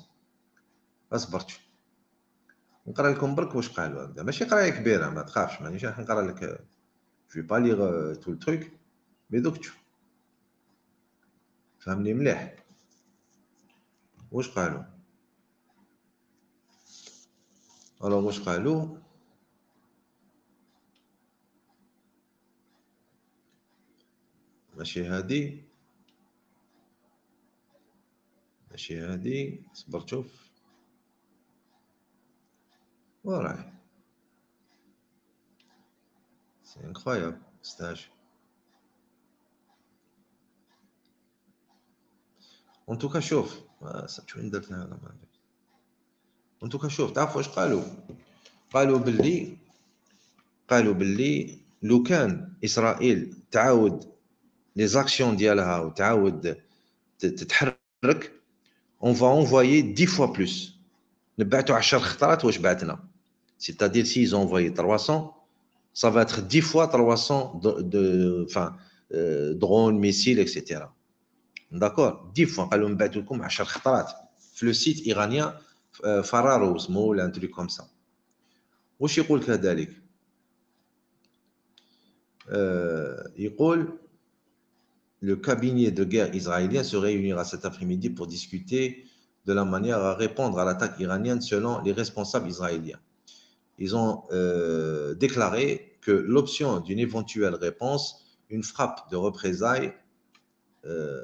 اصبرت نقرا لكم برك واش قالوا هكذا ماشي قرايه كبيره ما تخافش مانيش راح نقرا لك جو با ليغ تو تروك مي دوك تشوف فهمني مليح واش قالوا الوغ واش قالوا ماشي هادي ماشي هادي صبر شوف Voilà. C'est incroyable, stage. En tout cas, شوف شو عندك هذا ما عندك. ان توكا شوف تعرف واش قالوا قالوا باللي قالوا باللي لو كان اسرائيل تعاود لي زاكسيون ديالها وتعاود تتحرك اون فا اونفوايي 10 فوا بلوس نبعتو 10 خطرات واش بعتنا C'est-à-dire, s'ils ont envoyé 300, ça va être 10 fois 300 de, de euh, drones, missiles, etc. D'accord 10 fois. Le site iranien, euh, Fararos, un truc comme ça. Il euh, le cabinet de guerre israélien se réunira cet après-midi pour discuter de la manière à répondre à l'attaque iranienne selon les responsables israéliens ils ont euh, déclaré que l'option d'une éventuelle réponse, une frappe de représailles euh,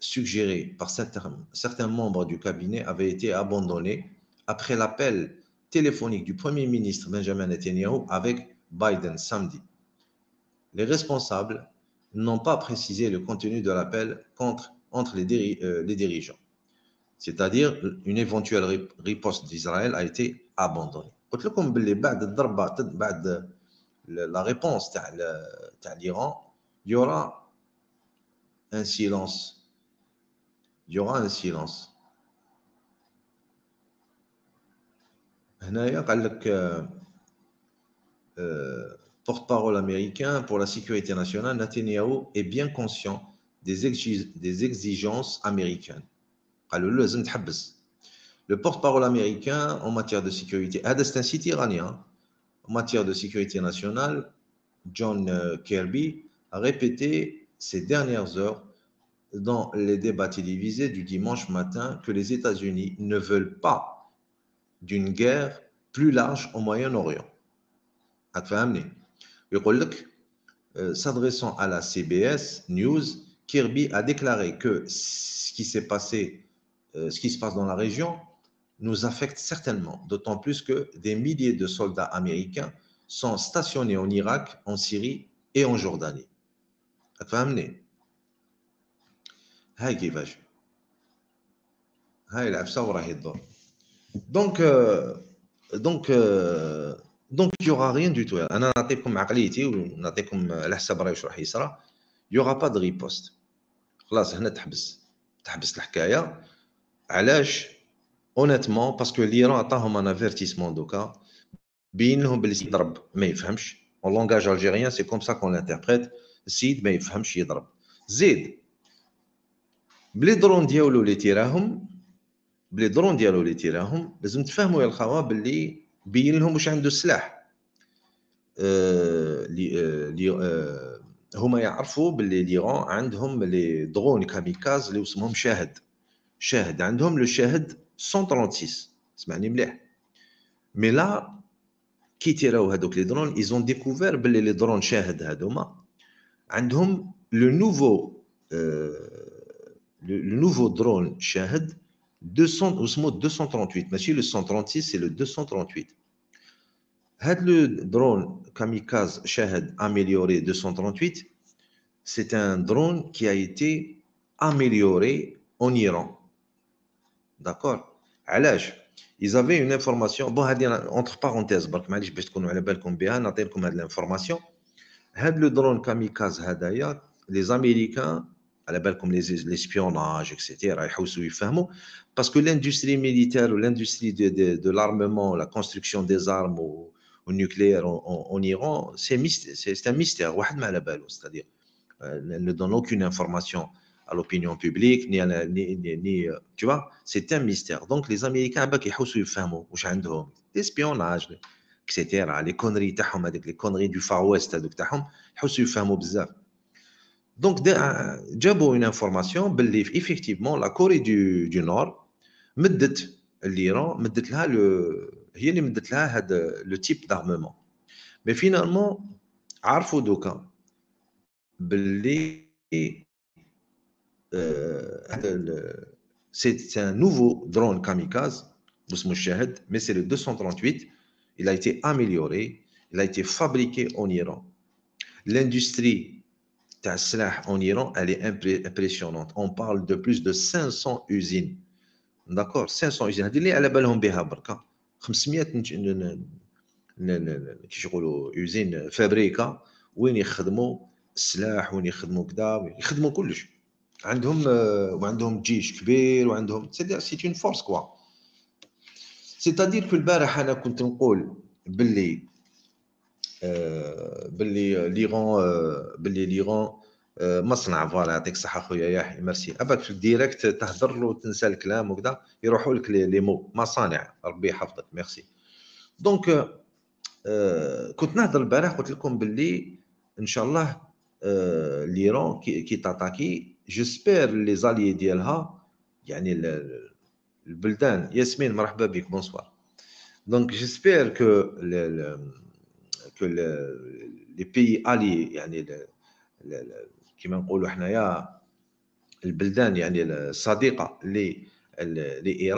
suggérée par certains, membres du cabinet, avait été abandonnée après l'appel téléphonique du Premier ministre Benjamin Netanyahu avec Biden samedi. Les responsables n'ont pas précisé le contenu de l'appel entre les, euh, les dirigeants. C'est-à-dire, une éventuelle riposte d'Israël a été abandonnée la لكم باللي بعد الضربه بعد لا ريبونس تاع تاع ليران يورا ان سيلونس porte-parole américain pour la sécurité nationale, est bien conscient des, exigences américaines le porte-parole américain en matière de sécurité, ah, un destin site iranien, hein. en matière de sécurité nationale, John euh, Kirby, a répété ces dernières heures dans les débats télévisés du dimanche matin que les États-Unis ne veulent pas d'une guerre plus large au Moyen-Orient. Euh, s'adressant à la CBS News, Kirby a déclaré que ce qui s'est passé, euh, ce qui se passe dans la région, nous affecte certainement, d'autant plus que des milliers de soldats américains sont stationnés en Irak, en Syrie et en Jordanie. Attends un minuit. Haï qui va jouer? Haï, la fausse aura hit Donc, euh, donc, euh, donc, il y aura rien du tout. Un article comme Agali était ou un article comme Lassabre est sur la histoire, il y aura pas de riposte. Voilà, c'est là. T'as pas, t'as pas de l'histoire. Alors. اونيتمون باسكو ليران عطاهم ان افيرتيسمون دوكا بين لهم باللي يضرب ما يفهمش اون لونغاج الجيريان سي كوم سا كون لانتربريت السيد ما يفهمش يضرب زيد بلي درون ديالو اللي تيراهم بلي درون ديالو اللي تيراهم لازم تفهموا يا الخوا باللي بين لهم واش عنده السلاح أه لي أه لي أه هما يعرفوا باللي ليغون عندهم لي درون كاميكاز اللي وسمهم شاهد شاهد عندهم لو شاهد 136. Mais là, qui tirent les drones Ils ont découvert que ben, les drones Hadouma عندهم le nouveau euh, le, nouveau drone Shahed 200 238 si le 136 c'est le 238 le drone kamikaze Shahed amélioré 238 c'est un drone qui a été amélioré en Iran D'accord Ils avaient une information, bon, entre parenthèses, l'information. Le drone kamikaze, les Américains, l'espionnage, etc., parce que l'industrie militaire ou l'industrie de, de, de l'armement, la construction des armes au, nucléaire en, Iran, c'est un mystère. C'est-à-dire, euh, ne donne aucune information l'opinion publique, ni à la, ni, euh, tu vois, c'est un mystère. Donc les Américains, ils ont su faire un mot, espionnage, etc. Les conneries, avec les conneries du Far West, ils ont su faire un bizarre Donc, euh, j'ai une information, effectivement, la Corée du, nord mais Nord, l'Iran, le, euh, le type d'armement. Mais finalement, bel et euh, c'est un nouveau drone kamikaze, mais c'est le 238. Il a été amélioré, il a été fabriqué en Iran. L'industrie en Iran, elle est impressionnante. On parle de plus de 500 usines. D'accord 500 usines. بها بركه 500 usine fabrique, عندهم آه، وعندهم جيش كبير وعندهم سي اون فورس كوا سيتادير في البارح انا كنت نقول باللي آه، باللي ليغون آه، باللي ليغون مصنع فوالا يعطيك الصحه خويا يحيى ميرسي اباك في الديريكت تهضر له تنسى الكلام وكذا يروحوا لك لي مو مصانع ربي يحفظك ميرسي دونك كنت نهضر البارح قلت لكم باللي ان شاء الله ليرون كي تاتاكي j'espère les alliés d'ILHA, le Yasmin, bonsoir. Donc j'espère que, les pays alliés les les the euh, les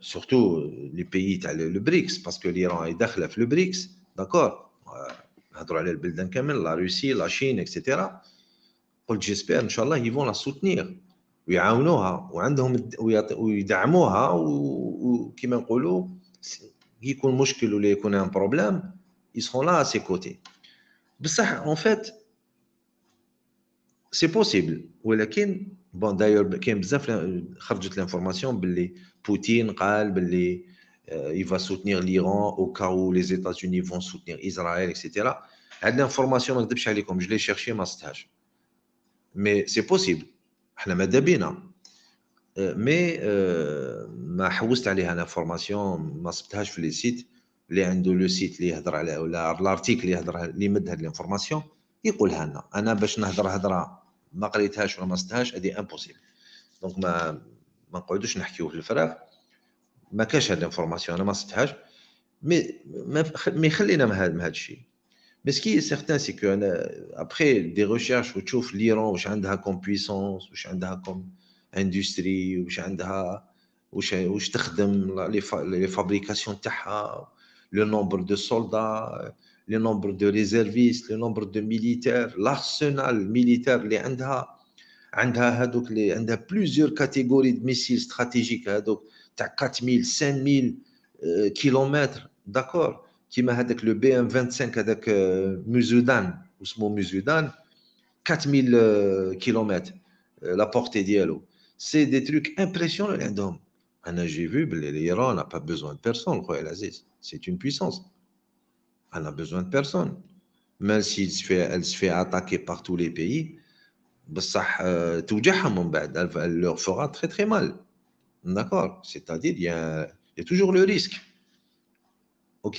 surtout les pays les le BRICS parce que l'Iran est داخله le BRICS d'accord euh, Les la Russie la Chine etc. قلت جيسبير ان شاء الله يفون لا سوتنيغ ويعاونوها وعندهم ويدعموها وكما نقولوا يكون مشكل ولا يكون ان بروبليم يسخون لا سي كوتي بصح اون فيت سي بوسيبل ولكن بون كاين بزاف خرجت لانفورماسيون باللي بوتين قال باللي il va soutenir l'Iran au cas où les États-Unis vont soutenir Israël, etc. Cette information, je l'ai cherchée, ma stage. مي سي بوسيبل احنا ماذا بينا مي ما حوست عليها انا فورماسيون ما صبتهاش في لي سيت اللي عنده لو سيت اللي يهضر عليه ولا الارتيكل اللي يهضر اللي مد هاد الانفورماسيون يقولها لنا انا باش نهضر هضره ما قريتهاش ولا ما صبتهاش هادي امبوسيبل دونك ما ما نقعدوش نحكيو في الفراغ ما كاش هاد الانفورماسيون انا ما صبتهاش مي ما خلينا من هاد الشيء Mais ce qui est certain, c'est qu'après euh, des recherches où tu l'Iran, où a comme puissance, où a comme industrie, où a où les fabrications, le nombre de soldats, euh, le nombre de réservistes, le nombre de militaires, l'arsenal militaire, les y a plusieurs catégories de missiles stratégiques, tu as donc 4000, 5000 euh, kilomètres, d'accord m'a euh, euh, euh, dit avec le bm 25 avec Musudan, 4000 km, la portée C'est C'est des trucs impressionnants. les عندهم J'ai vu, l'Iran n'a pas besoin de personne C'est une puissance. une puissance. elle a besoin de personne même si elle se fait attaquer par tous les pays elle leur fera très très mal d'accord c'est-à-dire il il y a toujours le risque OK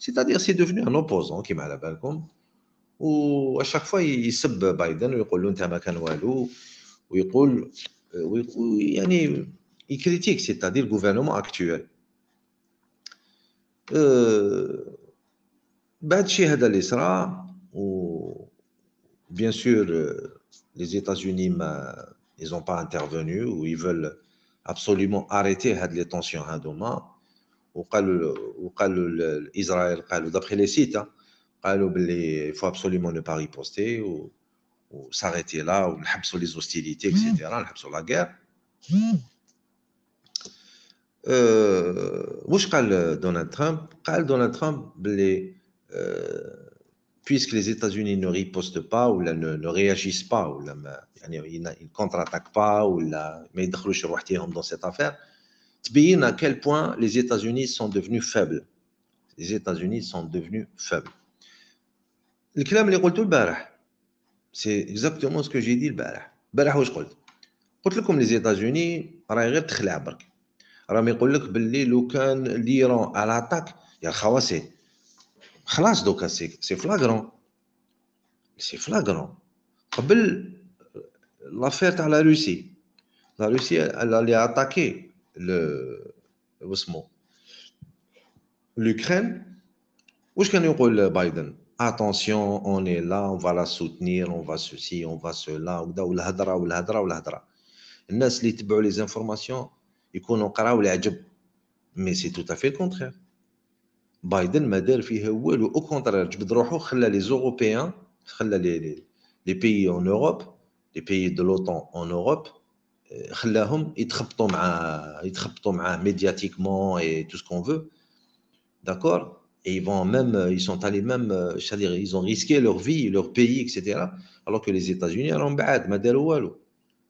C'est-à-dire, c'est devenu un opposant, qui m'a la balcon, où à chaque fois, il sub Biden, il euh, critique, c'est-à-dire le gouvernement actuel. Euh, bien sûr euh, les États-Unis ils n'ont pas intervenu ou ils veulent absolument arrêter les tensions hein, Doma. Ou qu'a dit Israël, qu'a dit d'après les sites, hein، il faut absolument ne pas riposter ou s'arrêter là, ou ne pas les hostilités, etc. Ne pas la guerre. Où je parle Donald Trump, Donald Trump, puisque les États-Unis ne ripostent pas ou ne réagissent pas ou ne contre attaquent pas ou mais sont pas dans cette affaire. C'est à quel point les États-Unis sont devenus faibles. Les États-Unis sont devenus faibles. C'est exactement ce que j'ai dit. C'est exactement ce que j'ai dit. Les États-Unis sont devenus Ils dit que les États-Unis sont devenus faibles. Ils ont dit que l'Iran États-Unis sont C'est faibles. C'est flagrant. C'est flagrant. L'affaire à la Russie. La Russie, elle allait attaquer le ou l'Ukraine le ukraine qu'est-ce a dit Biden attention on est là on va la soutenir on va ceci on va cela ou la hdra ou la hdra ou la hdra les les informations ils connaissent ou leur a mais c'est tout à fait le contraire Biden n'a rien au contraire je teud dire khalla les européens khalla les les pays en europe les pays de l'otan en europe Qu'la hum ils trapotent ma, ils trapotent ma médiatiquement et tout ce qu'on veut, d'accord Et ils vont même, ils sont allé même, ch'allier, ils ont risqué leur vie, leur pays, etc. Alors que les États-Unis, alors en bas, madaloualou.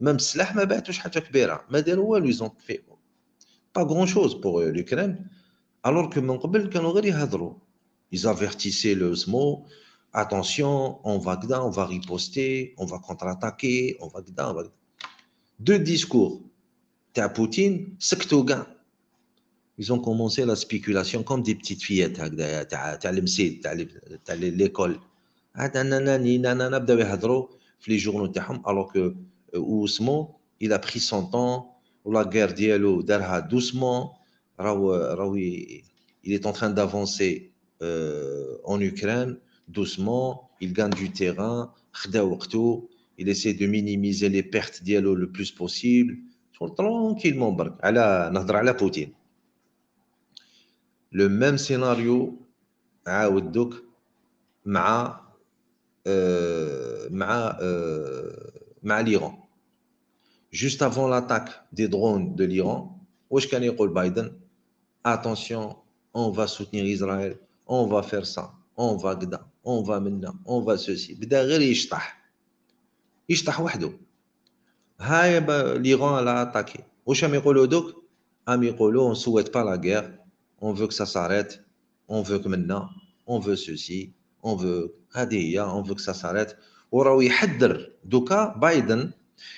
Même cela, même bas, touche pas de cabra, madaloualou, ils ont fait pas grand chose pour euh, l'ukraine. Alors que mon couple, ils ont réduit. Ils avertissaient le Zmou, attention, on va dedans, on va riposter, on va contre-attaquer, on va dedans deux discours à Poutine, gagnes. Ils ont commencé la spéculation comme des petites fillettes, à hein, l'école. Ah, alors que euh, Ousmane, il a pris son temps, la guerre dialogue, doucement, il est en train d'avancer euh, en Ukraine, doucement, il gagne du terrain, khda il essaie de minimiser les pertes dialo le plus possible. Tranquillement, à la, à la Poutine. Le même scénario, à euh, euh, l'Iran. Juste avant l'attaque des drones de l'Iran, Biden Biden attention, on va soutenir Israël, on va faire ça, on va gda, on va maintenant, on va ceci. L'Iran l'a attaqué. On ne souhaite pas l'a guerre. On veut que ça s'arrête. On veut que maintenant. On veut ceci. On veut que ça اون فو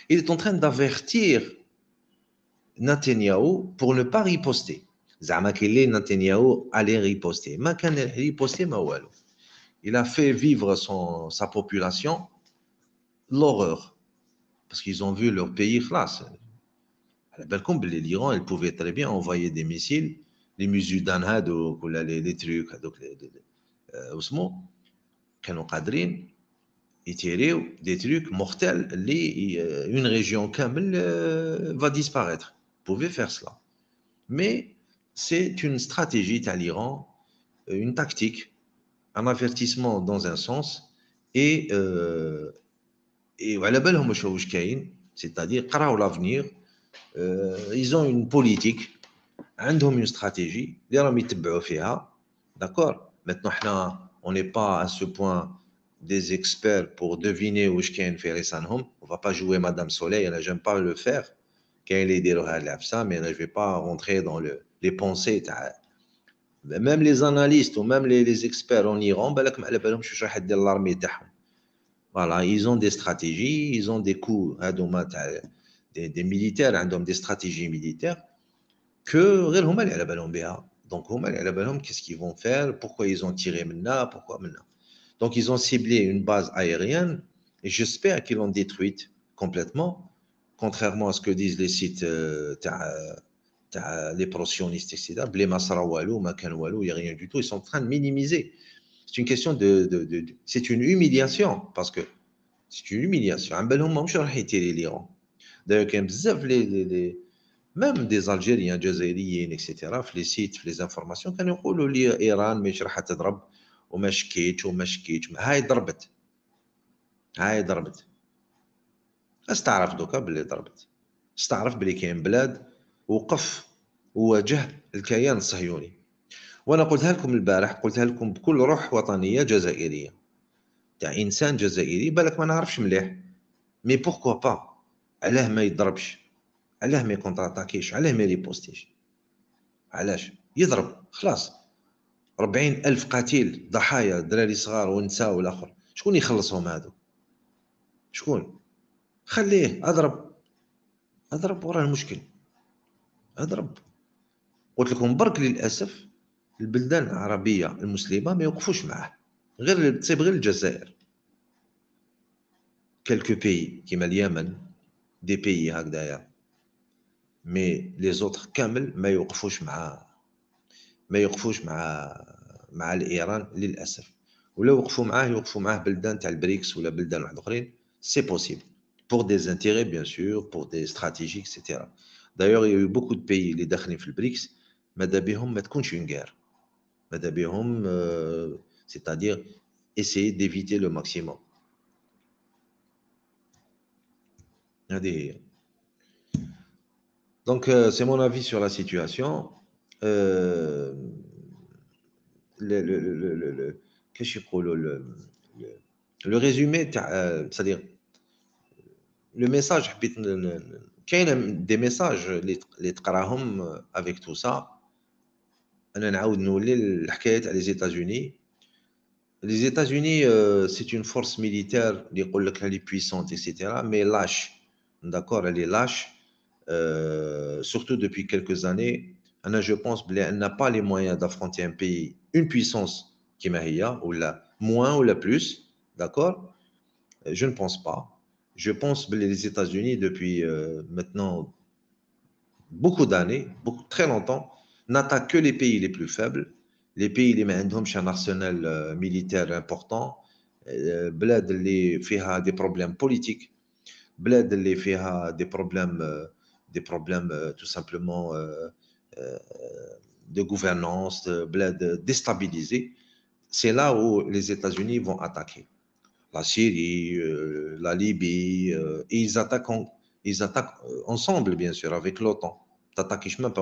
il est en train d'avertir Netanyahu pour ne pas riposter. riposter il a fait vivre son sa population l'horreur. Parce qu'ils ont vu leur pays classe. L'Iran, elle pouvait très bien envoyer des missiles, les musulmans, ou les trucs, les, et euh, tirer des trucs mortels, les, euh, une région Kamel euh, va disparaître. Vous pouvez faire cela. Mais c'est une stratégie à l'Iran, une tactique, un avertissement dans un sens et c'est-à-dire واش كاين سيتادير قراو ils ont une stratégie, عندهم اون استراتيجي on n'est pas à ce point des experts pour deviner où je les On va pas jouer Madame Soleil, je n'aime pas le faire. mais je ne vais pas rentrer dans les pensées. Même les analystes ou même les, experts en Iran, ben, l'armée. Voilà, ils ont des stratégies, ils ont des coups, hein, des, militaires, hein, des stratégies militaires que donc qu'est-ce qu'ils vont faire pourquoi ils ont tiré maintenant pourquoi maintenant donc ils ont ciblé une base aérienne et j'espère qu'ils l'ont détruite complètement contrairement à ce que disent les sites euh, les pro-sionistes etc il n'y a rien du tout ils sont en train de minimiser c'est une question de. c'est une humiliation parce que c'est une humiliation. Un bel homme, je été l'Iran. D'ailleurs, même, les, même des Algériens, etc., les sites, les informations, quand on dit l'Iran, mais je وما شكيت وما شكيت هاي ضربت هاي ضربت استعرف دوكا بلي ضربت استعرف بلي كاين بلاد وقف وواجه الكيان الصهيوني وانا قلتها لكم البارح قلتها لكم بكل روح وطنيه جزائريه تاع انسان جزائري بالك ما نعرفش مليح مي بوركو با علاه ما يضربش علاه ما يكونتراتاكيش علاه ما يريبوستيش علاش يضرب خلاص ربعين ألف قتيل ضحايا دراري صغار ونساء والآخر شكون يخلصهم هادو شكون خليه أضرب أضرب وراه المشكل أضرب قلت لكم برك للأسف البلدان العربيه المسلمه ما يوقفوش معاه غير تصيب غير الجزائر كالكو بي كيما اليمن دي بي هكذايا مي لي زوتر كامل ما يوقفوش مع ما يوقفوش مع مع الايران للاسف ولو وقفوا معاه يوقفوا معاه بلدان تاع البريكس ولا بلدان واحد اخرين سي بوسيبل بور دي زانتيغي بيان سور بور دي stratégies اكسيتيرا دايوغ يو بوكو دو eu اللي داخلين في البريكس ماذا بهم ما تكونش اون Euh, c'est-à-dire essayer d'éviter le maximum. Donc, euh, c'est mon avis sur la situation. le, le, le, résumé, euh, c'est-à-dire le message, il y a des messages, les, les avec tout ça. États-Unis. Les États-Unis, c'est une force militaire qui est puissante, etc. Mais lâche, d'accord Elle est lâche, surtout depuis quelques années. Je pense qu'elle n'a pas les moyens d'affronter un pays, une puissance qui est ou la moins, ou la plus, d'accord Je ne pense pas. Je pense que les États-Unis, depuis maintenant beaucoup d'années, très longtemps, n'attaque que les pays les plus faibles, les pays qui ont un arsenal euh, militaire important, euh, bled les à des problèmes politiques, bled les ont des problèmes, euh, des problèmes tout simplement de gouvernance, bled déstabilisés. C'est là où les États-Unis vont attaquer. La Syrie, la Libye, ils attaquent, ils attaquent ensemble, bien sûr, avec l'OTAN. T'attaques même pas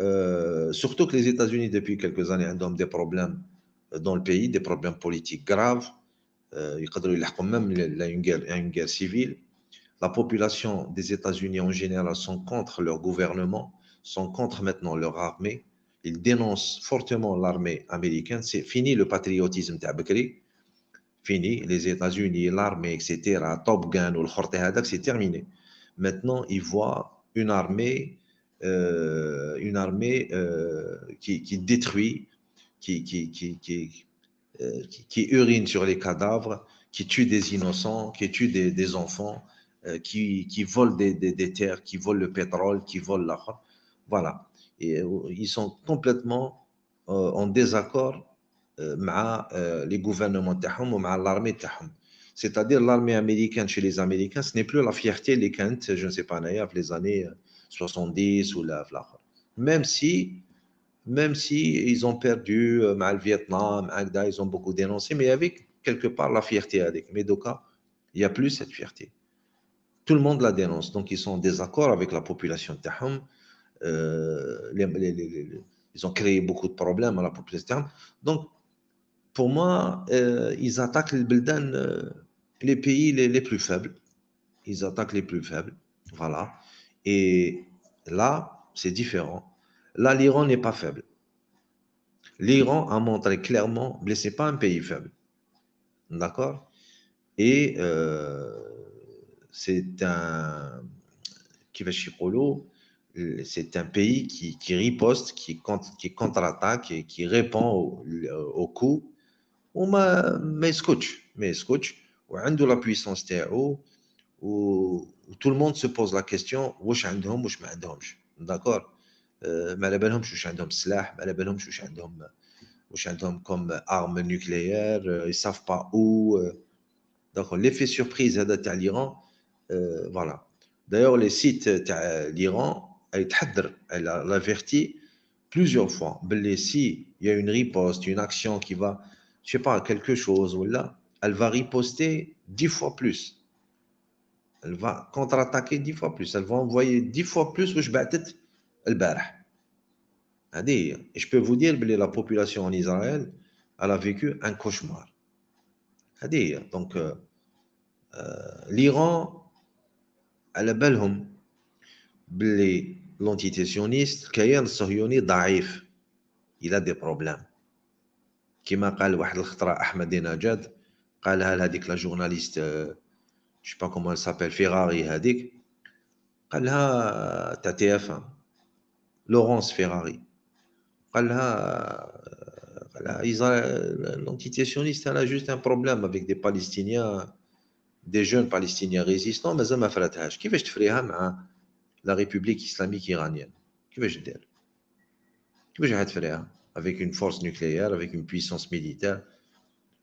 euh, surtout que les États-Unis, depuis quelques années, ont des problèmes dans le pays, des problèmes politiques graves. Euh, ils quand même une guerre, guerre civile. La population des États-Unis en général sont contre leur gouvernement, sont contre maintenant leur armée. Ils dénoncent fortement l'armée américaine. C'est fini le patriotisme d'Abkri. Fini. Les États-Unis, l'armée, etc., Top Gun ou le Hadak, c'est terminé. Maintenant, ils voient une armée euh, une armée euh, qui, qui, détruit, qui, qui, euh, qui, qui, urine sur les cadavres, qui tue des innocents, qui tue des, enfants, qui, vole des, des, terres, qui vole le pétrole, qui vole la... Voilà. Et, ils sont complètement en désaccord avec les gouvernements ou l'armée C'est-à-dire l'armée américaine chez les Américains, ce n'est plus la fierté les je ne sais pas, naïf, les années... 70 ou là, Même si, même si ils ont perdu euh, mal le Vietnam, Agda, ils ont beaucoup dénoncé, mais avec quelque part la fierté avec. Mais il n'y a plus cette fierté. Tout le monde la dénonce. Donc ils sont en désaccord avec la population de Euh, ils ont créé beaucoup de problèmes à la population Taham. Donc pour moi, euh, ils attaquent les euh, les pays les, plus faibles. Ils attaquent les plus faibles. Voilà. Et là, c'est différent. Là, l'Iran n'est pas faible. L'Iran a montré clairement, mais ce n'est pas un pays faible. D'accord Et euh, c'est un. C'est un pays qui, qui riposte, qui, qui contre-attaque et qui répond au, coup. On mais scotch, mais scotch. On de la puissance TAO où, tout le monde se pose la question واش عندهم واش ما عندهمش d'accord euh, ما على بالهمش واش عندهم سلاح ما واش عندهم arme nucléaire euh, ils savent pas où euh. d'accord l'effet surprise à l'Iran voilà d'ailleurs les sites l'Iran elle a averti plusieurs fois mais si il y a une riposte une action qui va je sais pas quelque chose là elle va riposter dix fois plus elle va contre-attaquer dix fois plus. Elle va envoyer dix fois plus que battait le barah. Et je peux vous dire que la population en Israël, elle a vécu un cauchemar. Donc, euh, euh, l'Iran, elle a belle hein. l'entité sioniste, Kayan Sohyoni Daif, il a des problèmes. Qui m'a dit Ahmadinejad, قالها لهذيك la journaliste euh, je sais pas comment elle s'appelle, Ferrari Hadik, hein, elle a euh, ta tf Laurence Ferrari. Elle a, euh, euh, l'entité sioniste, elle a juste un problème avec des Palestiniens, des jeunes Palestiniens résistants, mais ça m'a fait la tâche. Qui veut je faire hein, hein, la République islamique iranienne Qui veut je dire Qui je faire avec une force nucléaire, avec une puissance militaire,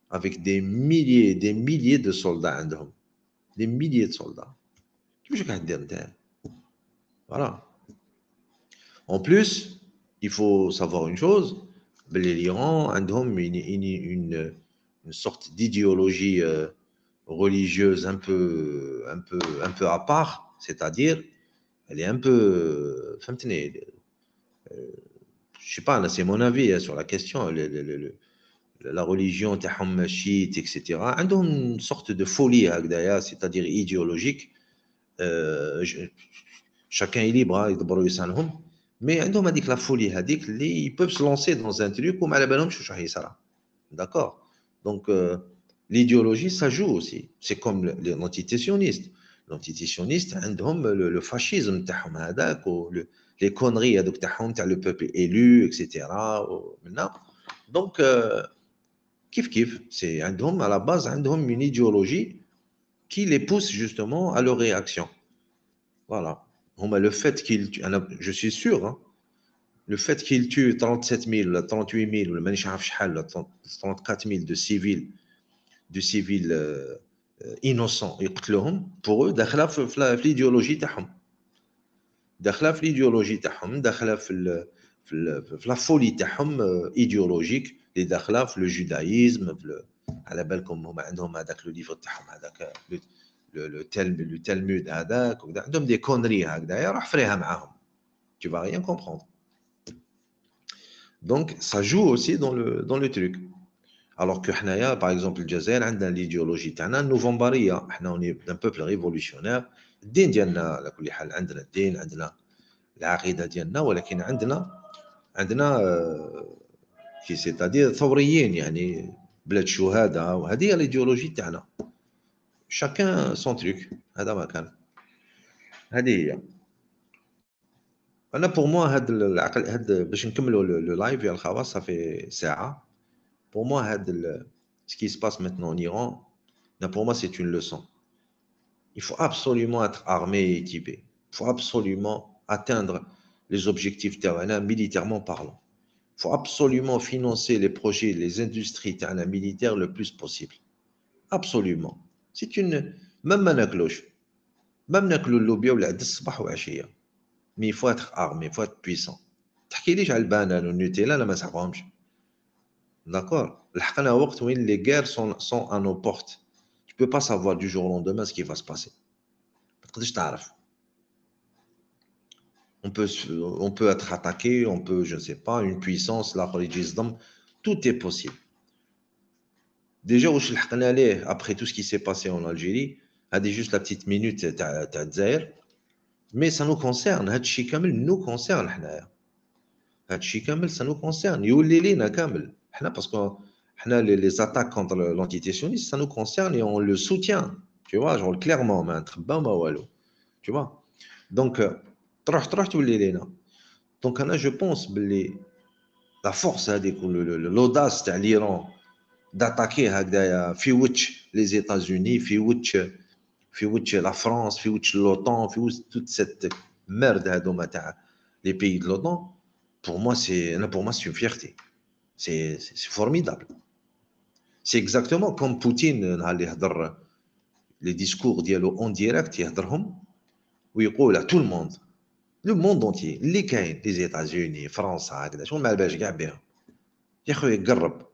avec des milliers et des milliers de soldats des milliers de soldats. Voilà. En plus, il faut savoir une chose, l'Iran a une, une, une, sorte d'idéologie euh, religieuse un peu, un, peu, un peu à part, c'est-à-dire, elle est un peu... Euh, euh, je ne sais pas, c'est mon avis hein, sur la question. le, la religion etc. Ils etc une sorte de folie c'est-à-dire idéologique euh, chacun est libre يدبروا hein, mais dit que la folie a ils peuvent se lancer dans un truc comme على d'accord donc euh, l'idéologie ça joue aussi c'est comme l'entité sioniste l'entité le, fascisme les conneries le peuple élu etc donc euh, Kif kif, c'est à la base une idéologie qui les pousse justement à leur réaction. Voilà. le fait qu'ils ah je suis sûr, hein. le fait qu'ils tuent 37 000, 38 000, 34 000 de civils, de civils euh, euh, innocents, pour eux, c'est l'idéologie تاعهم. داخله في l'idéologie تاعهم, داخله في la folie تاعهم euh, idéologique les dakhlaf, le judaïsme, le, à la belle comme le livre de le, le, le Talmud, des conneries, hein. tu vas rien comprendre. Donc, ça joue aussi dans le, dans le truc. Alors que par exemple, le Jazer, hein, a l'idéologie, hein. on est d'un peuple révolutionnaire, la la كي سيتادير ثوريين يعني بلاد شهداء وهذه هي الايديولوجي تاعنا شاكان سون تروك هذا ما كان هذه هي انا بور موا هاد العقل هاد باش نكملوا لو لايف يا الخواص صافي ساعه بور موا هاد سكي سباس se passe maintenant en Iran, là, pour moi, c'est Il faut absolument être armé et équipé. Il faut absolument atteindre les objectifs terrain militairement parlant faut absolument financer les projets, les industries militaires le plus possible. Absolument. C'est une. Même cloche. Même le lobby ou Mais il faut être armé, il faut être puissant. Tu as dit que والنوتيلا انا ما d'accord داكور لحقنا D'accord les guerres sont sont à nos portes tu peux pas savoir du jour au lendemain ce qui va se passer je on peut, on peut être attaqué, on peut, je ne sais pas, une puissance, la religion, tout est possible. Déjà, après tout ce qui s'est passé en Algérie, a juste la petite minute, mais ça nous concerne. Hatchi Kamel nous concerne. Hatchi Kamel, ça nous concerne. Parce que les attaques contre l'entité sioniste, ça nous concerne et on le soutient. Tu vois, genre clairement, tu vois. Donc, euh, Hein. Donc, je pense que la force, hein, l'audace de l'Iran hein, d'attaquer euh, les États-Unis, la France, l'OTAN, toute cette merde, bah, les pays de l'OTAN, pour moi c'est une fierté. C'est formidable. C'est exactement comme Poutine a euh, dit les discours en direct où il dit à tout le monde. لو موند اونتي اللي كاين لي زيتازوني فرنسا هكذا شغل ما الباش كاع بها يا خويا قرب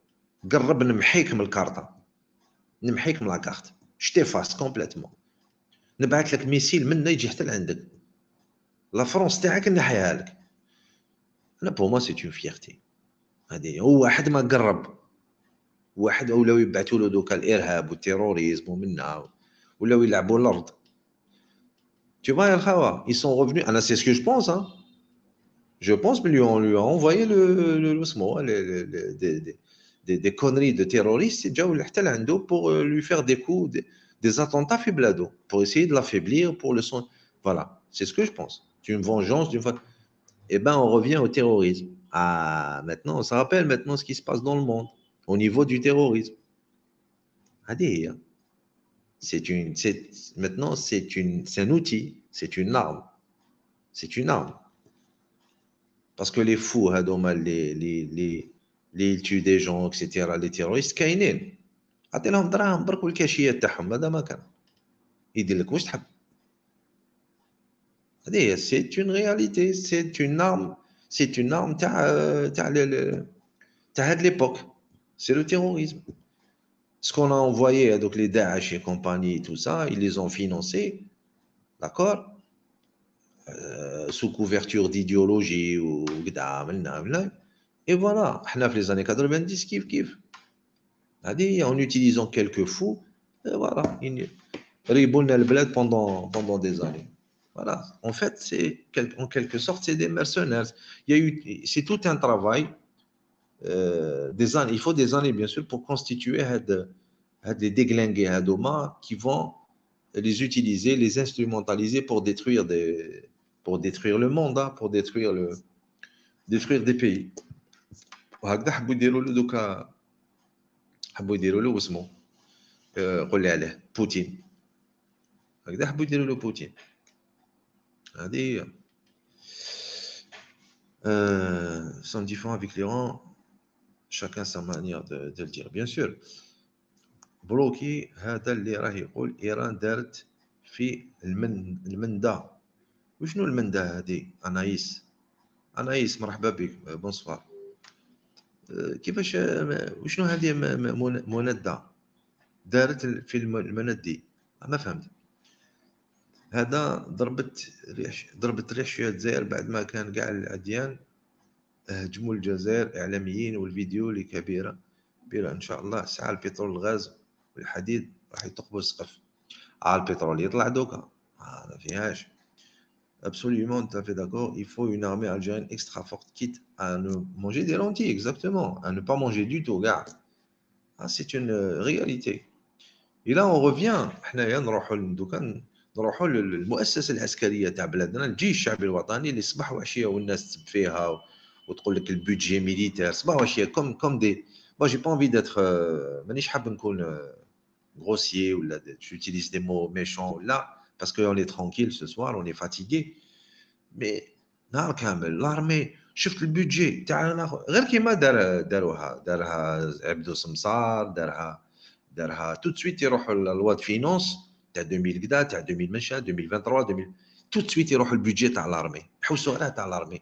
قرب نمحيك من الكارطه نمحيك من لاكارت فاس كومبليتمون نبعث لك ميسيل منا يجي حتى لعندك لا فرونس تاعك نحيها لك انا بو ما سي اون فيرتي هادي هو واحد ما قرب واحد اولاو يبعثوا له دوكا الارهاب والتيروريزم ومنها ولاو يلعبوا الارض Tu vois, ils sont revenus. Ah c'est ce que je pense. Hein. Je pense, mais lui, on lui a envoyé le, des, conneries de terroristes. pour euh, lui faire des coups, des, attentats fiblado, pour essayer de l'affaiblir, pour le son. Voilà, c'est ce que je pense. C'est une vengeance d'une fois. Eh bien, on revient au terrorisme. Ah, maintenant, on se rappelle maintenant ce qui se passe dans le monde au niveau du terrorisme. Allez, c'est une c'est maintenant c'est une c'est un outil c'est une arme c'est une arme parce que les fous hein, les, les, des gens etc les terroristes c'est une réalité c'est une arme c'est une arme euh, de l'époque c'est le terrorisme ce qu'on a envoyé, donc les Daesh et compagnie tout ça, ils les ont financés, d'accord euh, Sous couverture d'idéologie ou Et voilà, les années 90, kiff, kiff. En utilisant quelques fous, et voilà, riboulna le bled pendant, pendant des années. Voilà, en fait, c'est en quelque sorte, c'est des mercenaires. Il y a eu, c'est tout un travail euh, des années, il faut des années bien sûr pour constituer des déglingués Hadoma qui vont les utiliser, les instrumentaliser pour détruire, des, pour détruire le monde, hein, pour détruire, le, détruire des pays. Euh, euh, Poutine. Poutine. Euh, sont différents avec l'Iran. شاكان سا مانيير دو دير بيان سور بروكي هذا اللي راه يقول ايران دارت في المن المندا وشنو المندا هذه انايس انايس مرحبا بك بونسوار كيفاش وشنو هذه مندا دارت في المندي ما فهمت هذا ضربت ريح ضربت ريح شويه الجزائر بعد ما كان كاع الاديان هجموا آه، الجزائر اعلاميين والفيديو اللي كبيره كبيره ان شاء الله ساعه البترول الغاز والحديد راح يتقبل السقف على آه، البترول يطلع دوكا آه، ما فيهاش Absolument, tout à fait d'accord. Il faut une armée algérienne extra forte, quitte à ne manger des lentilles, exactement, à ne pas manger du tout. Regarde, ah, c'est une euh, réalité. Et là, on revient. حنايا نروحوا دوكا نروحوا للمؤسسه العسكريه تاع بلادنا الجيش الشعبي الوطني اللي صباح وعشيه والناس تسب فيها ou tu le budget militaire. C'est comme, comme des. Moi, j'ai pas envie d'être. Euh, euh grossier ou là, j'utilise des mots méchants là, parce qu'on est tranquille ce soir, on est fatigué. Mais, l'armée, je le budget. Tout de suite, il y la loi de finances, tu as 2000 gdas, tu as 2000 machins, 2023, 2000. Tout de suite, il y le budget à l'armée. Il y l'armée.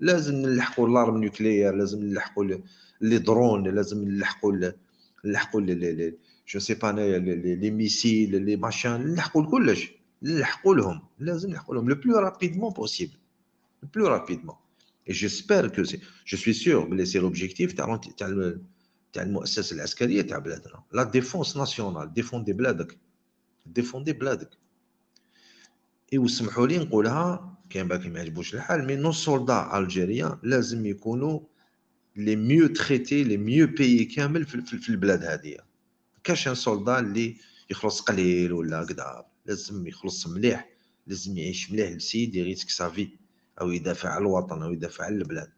لازم نلحقوا لارم نيوكليير لازم نلحقوا لي درون لازم نلحقوا نلحقوا جو سي با لي ميسيل لي ماشان نلحقوا كلش نلحقوا لهم لازم نلحقوا لهم لو بلو رابيدمون بوسيبل لو بلو رابيدمون اي جيسبر كو سي جو سوي سيغ بلي سي لوبجيكتيف تاع تاع تاع المؤسسه العسكريه تاع بلادنا لا ديفونس ناسيونال ديفوندي بلادك ديفوندي بلادك اي وسمحوا لي نقولها كاين بالك ما يعجبوش الحال مي نو سولدا الجيريان لازم يكونوا لي ميو تريتي لي ميو بيي كامل في, في, في البلاد هذه كاش ان سولدا اللي يخلص قليل ولا هكذا لازم يخلص مليح لازم يعيش مليح لسيدي يريسك سافي او يدافع على الوطن او يدافع على البلاد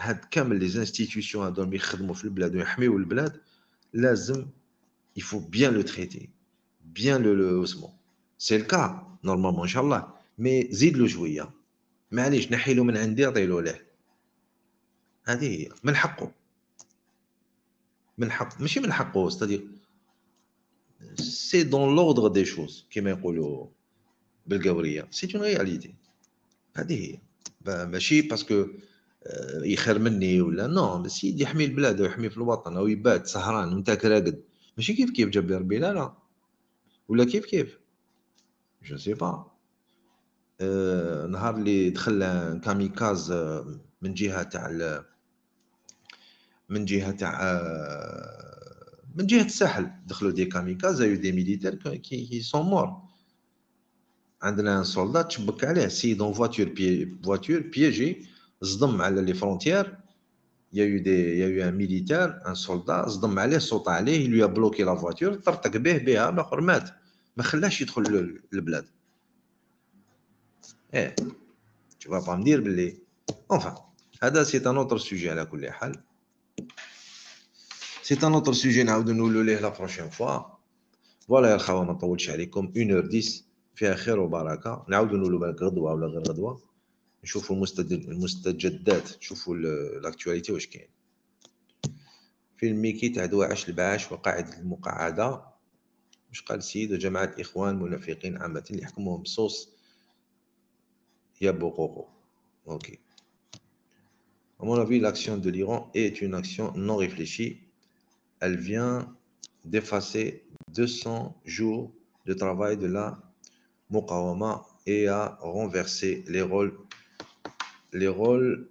هاد كامل لي زانستيتيوسيون هادو يخدموا في البلاد ويحميو البلاد لازم يفو بيان لو تريتي بيان لو سمو سي الكا نورمالمون ان شاء الله مي زيد له شويه معليش نحيلو من عندي عطيلو له هذه هي من حقه من حق ماشي من حقه ستادير سي دون لوردر دي شوز كيما يقولوا بالقوريه سي اون رياليتي هذه هي ماشي باسكو آه، يخير مني ولا نو بس يحمي البلاد ويحمي في الوطن او يبات سهران وانت راقد ماشي كيف كيف جاب ربي لا لا ولا كيف كيف جو سي با آه، نهار اللي دخل كاميكاز آه، من جهه تاع من جهه تاع آه، من جهه الساحل دخلوا دي كاميكاز ايو دي ميليتير كي هي سون مور عندنا ان سولدا تشبك عليه سي دون فواتور بي فواتور بيجي صدم على لي فرونتيير يا يو دي يا يو ان ميليتير ان سولدا صدم عليه صوت عليه لو بلوكي لا فواتور طرطق به بها الاخر مات ما خلاش يدخل للبلاد ايه tu با مدير باللي اونفا هذا سي ان اوتر سوجي على كل حال سي ان اوتر سوجي نعاودو نولو ليه لا بروشين فوا فوالا يا الخوا ما نطولش عليكم 1 اور 10 فيها خير وبركه نعاودو نولو بالك غدوه ولا غير غدوه نشوفوا المستجدات نشوفوا لاكتواليتي واش كاين فيلم ميكي تاع عش البعاش وقاعدة المقعدة مش قال سيد وجماعة إخوان منافقين عامة اللي يحكمهم بصوص Yaboroko. Ok. À mon avis, l'action de l'Iran est une action non réfléchie. Elle vient d'effacer 200 jours de travail de la Mokawama et a renversé les rôles, les rôles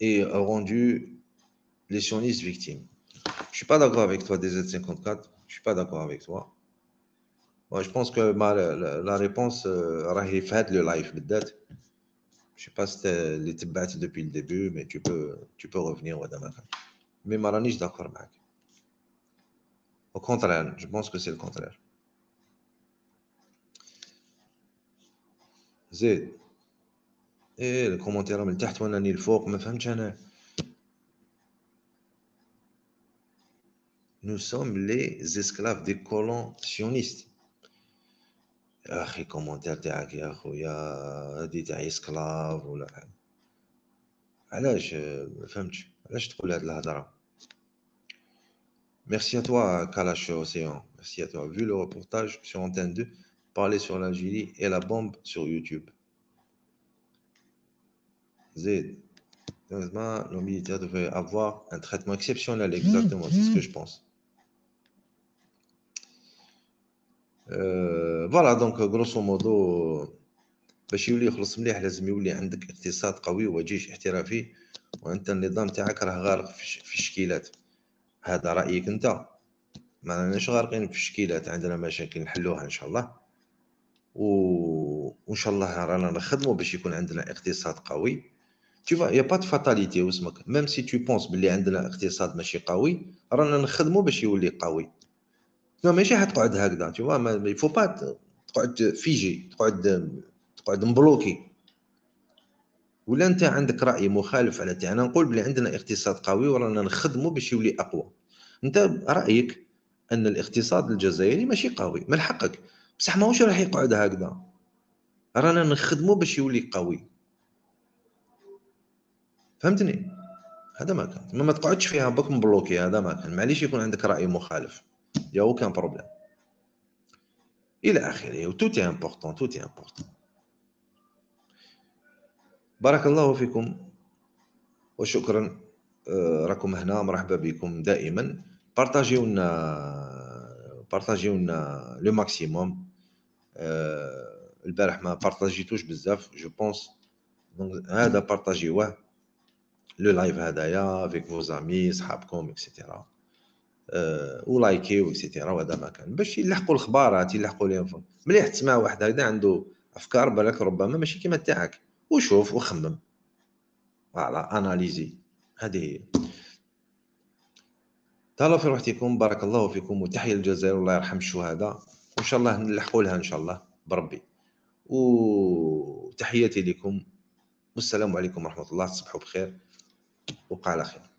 et a rendu les sionistes victimes. Je ne suis pas d'accord avec toi, DZ54. Je ne suis pas d'accord avec toi je pense que la, réponse, euh, Rahi le live, Je ne sais pas si les bêtes depuis le début, mais tu peux, tu peux revenir, Mais Marani, je suis d'accord avec Au contraire, je pense que c'est le contraire. زيد ايه الكومنتير Nous sommes les esclaves des colons sionistes. Merci à toi, Kalash Océan. Merci à toi. Vu le reportage sur Antenne 2, parler sur l'Algérie et la bombe sur YouTube. Z. Nos militaires devraient avoir un traitement exceptionnel, exactement, c'est ce que je pense. فوالا دونك غروسو مودو باش يولي يخلص مليح لازم يولي عندك اقتصاد قوي وجيش احترافي وانت النظام تاعك راه غارق في الشكيلات هذا رايك انت ما راناش غارقين في الشكيلات عندنا مشاكل نحلوها ان شاء الله و... وان شاء الله رانا نخدموا باش يكون عندنا اقتصاد قوي tu يا با فاتاليتي وسمك ميم سي تو بونس بلي عندنا اقتصاد ماشي قوي رانا نخدموا باش يولي قوي نو ماشي حتقعد هكذا فوا ما يفو با تقعد فيجي تقعد تقعد مبلوكي ولا انت عندك راي مخالف على تاعنا نقول بلي عندنا اقتصاد قوي ورانا نخدمه باش يولي اقوى انت رايك ان الاقتصاد الجزائري ماشي قوي من حقك بصح ماهوش راح يقعد هكذا رانا نخدمه باش يولي قوي فهمتني هذا ما كان ما, ما تقعدش فيها بك مبلوكي هذا ما كان معليش يكون عندك راي مخالف يا n'y a aucun problème. Il est Tout est important, tout بارك الله فيكم وشكرا راكم آه، هنا مرحبا بكم دائما بارطاجيو لنا لو ماكسيموم البارح ما بارطاجيتوش بزاف جو بونس دونك هذا بارطاجيوه لو لايف هذايا فيك فوزامي صحابكم اكسيتيرا ولايكي اكسيتيرا وهذا ما كان باش يلحقوا الخبارات يلحقوا لي مليح تسمع واحد هكذا عنده افكار بالك ربما ماشي كيما تاعك وشوف وخمم فوالا اناليزي هذه هي تهلاو في روحتكم بارك الله فيكم وتحيه الجزائر والله يرحم الشهداء وان شاء الله نلحقوا لها ان شاء الله بربي وتحياتي لكم والسلام عليكم ورحمه الله تصبحوا بخير وبقى على خير